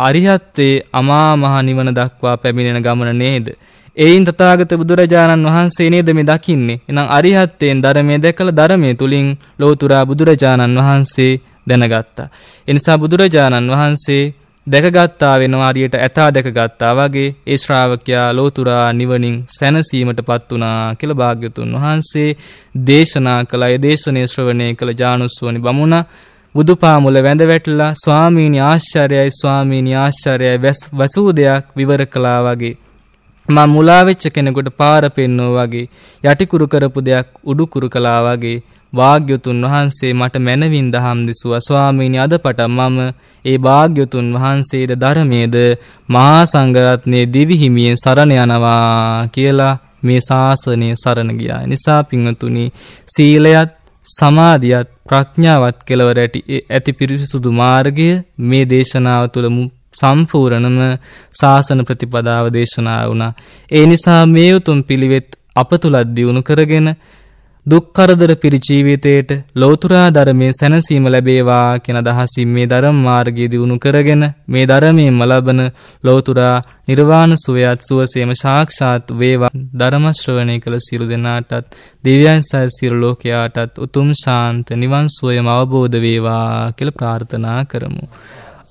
අරිහත්ත්වේ අමා මහ නිවන දක්වා පැමිණෙන ගමන නේද එයින් තථාගත බුදුරජාණන් වහන්සේ නේද මේ දකින්නේ. එනම් අරිහත්යෙන් ධර්මයේ දැකලා ධර්මයේ තුලින් ලෝතුරා බුදුරජාණන් වහන්සේ දැනගත්තා. එනිසා බුදුරජාණන් වහන්සේ දැකගත්තා වෙනවා හරියට ඇතා දැකගත්තා වගේ ඒ ශ්‍රාවකයා ලෝතුරා නිවනින් සැනසීමටපත් වුණා කියලා භාග්‍යතුන් වහන්සේ දේශනා කළා. ඒ දේශනේ ශ්‍රවණය කළ ජානුස්සෝනි බමුණා බුදුපාමුල වැඳ වැටලා ස්වාමීනි ආශ්චර්යයි ස්වාමීනි ආශ්චර්යයි වැසූ දෙයක් විවර කළා වගේ මා මුලා වෙච්ච කෙනෙකුට පාර පෙන්වෝ වගේ යටිකුරු කරපු දෙයක් උඩුකුරු කළා වගේ වාග්යතුන් වහන්සේ මට මැනවින් දහම් දෙසුවා ස්වාමීනි අදපට මම ඒ වාග්යතුන් වහන්සේද ධර්මයේද මහා සංඝරත්නයේ දිවි හිමියෙන් සරණ යනවා කියලා මේ ශාසනය සරණ ගියා. නිසා පින්වතුනි සීලයත් සමාධියත් ප්‍රඥාවත් කෙලවර ඇති පිරිසුදු මාර්ගය මේ දේශනාව තුළ සම්පූර්ණම ශාසන ප්‍රතිපදාව දේශනා වුණා. ඒ නිසා මේ උතුම් පිළිවෙත් අප තුලත් දියුණු කරගෙන දුක් කරදර පිරි ජීවිතයට ලෞතුරා ධර්මයේ සැනසීම ලැබේවා කියන අදහසින් මේ ධර්ම මාර්ගය දිනු කරගෙන මේ ධර්මයෙන්ම ලබන ලෞතුරා නිර්වාණ සුවයත් සුවසේම සාක්ෂාත් වේවා ධර්ම ශ්‍රවණය කළ සියලු දෙනාටත් දිව්‍යයන් සහ සියලු ලෝකයාටත් උතුම් ශාන්ත නිවන් සුවයම අවබෝධ වේවා කියලා ප්‍රාර්ථනා කරමු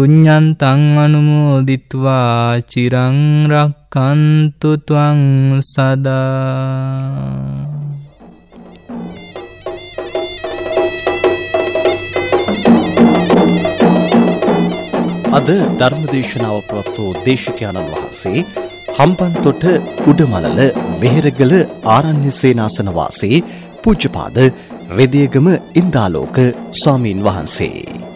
පුඤ්ඤන්තං අනුමෝදිත්වා චිරං රක්칸තු ත්වං සදා අද ධර්මදේශනාව ප්‍රවත්වූ දේශකයාණන් වහන්සේ හම්පන්තොට උඩමලල වෙහෙරගල ආරණ්‍ය සේනාසනවාසේ පූජ්ජපාද රෙදියගම ඉන්දාලෝක ස්වාමීන් වහන්සේ.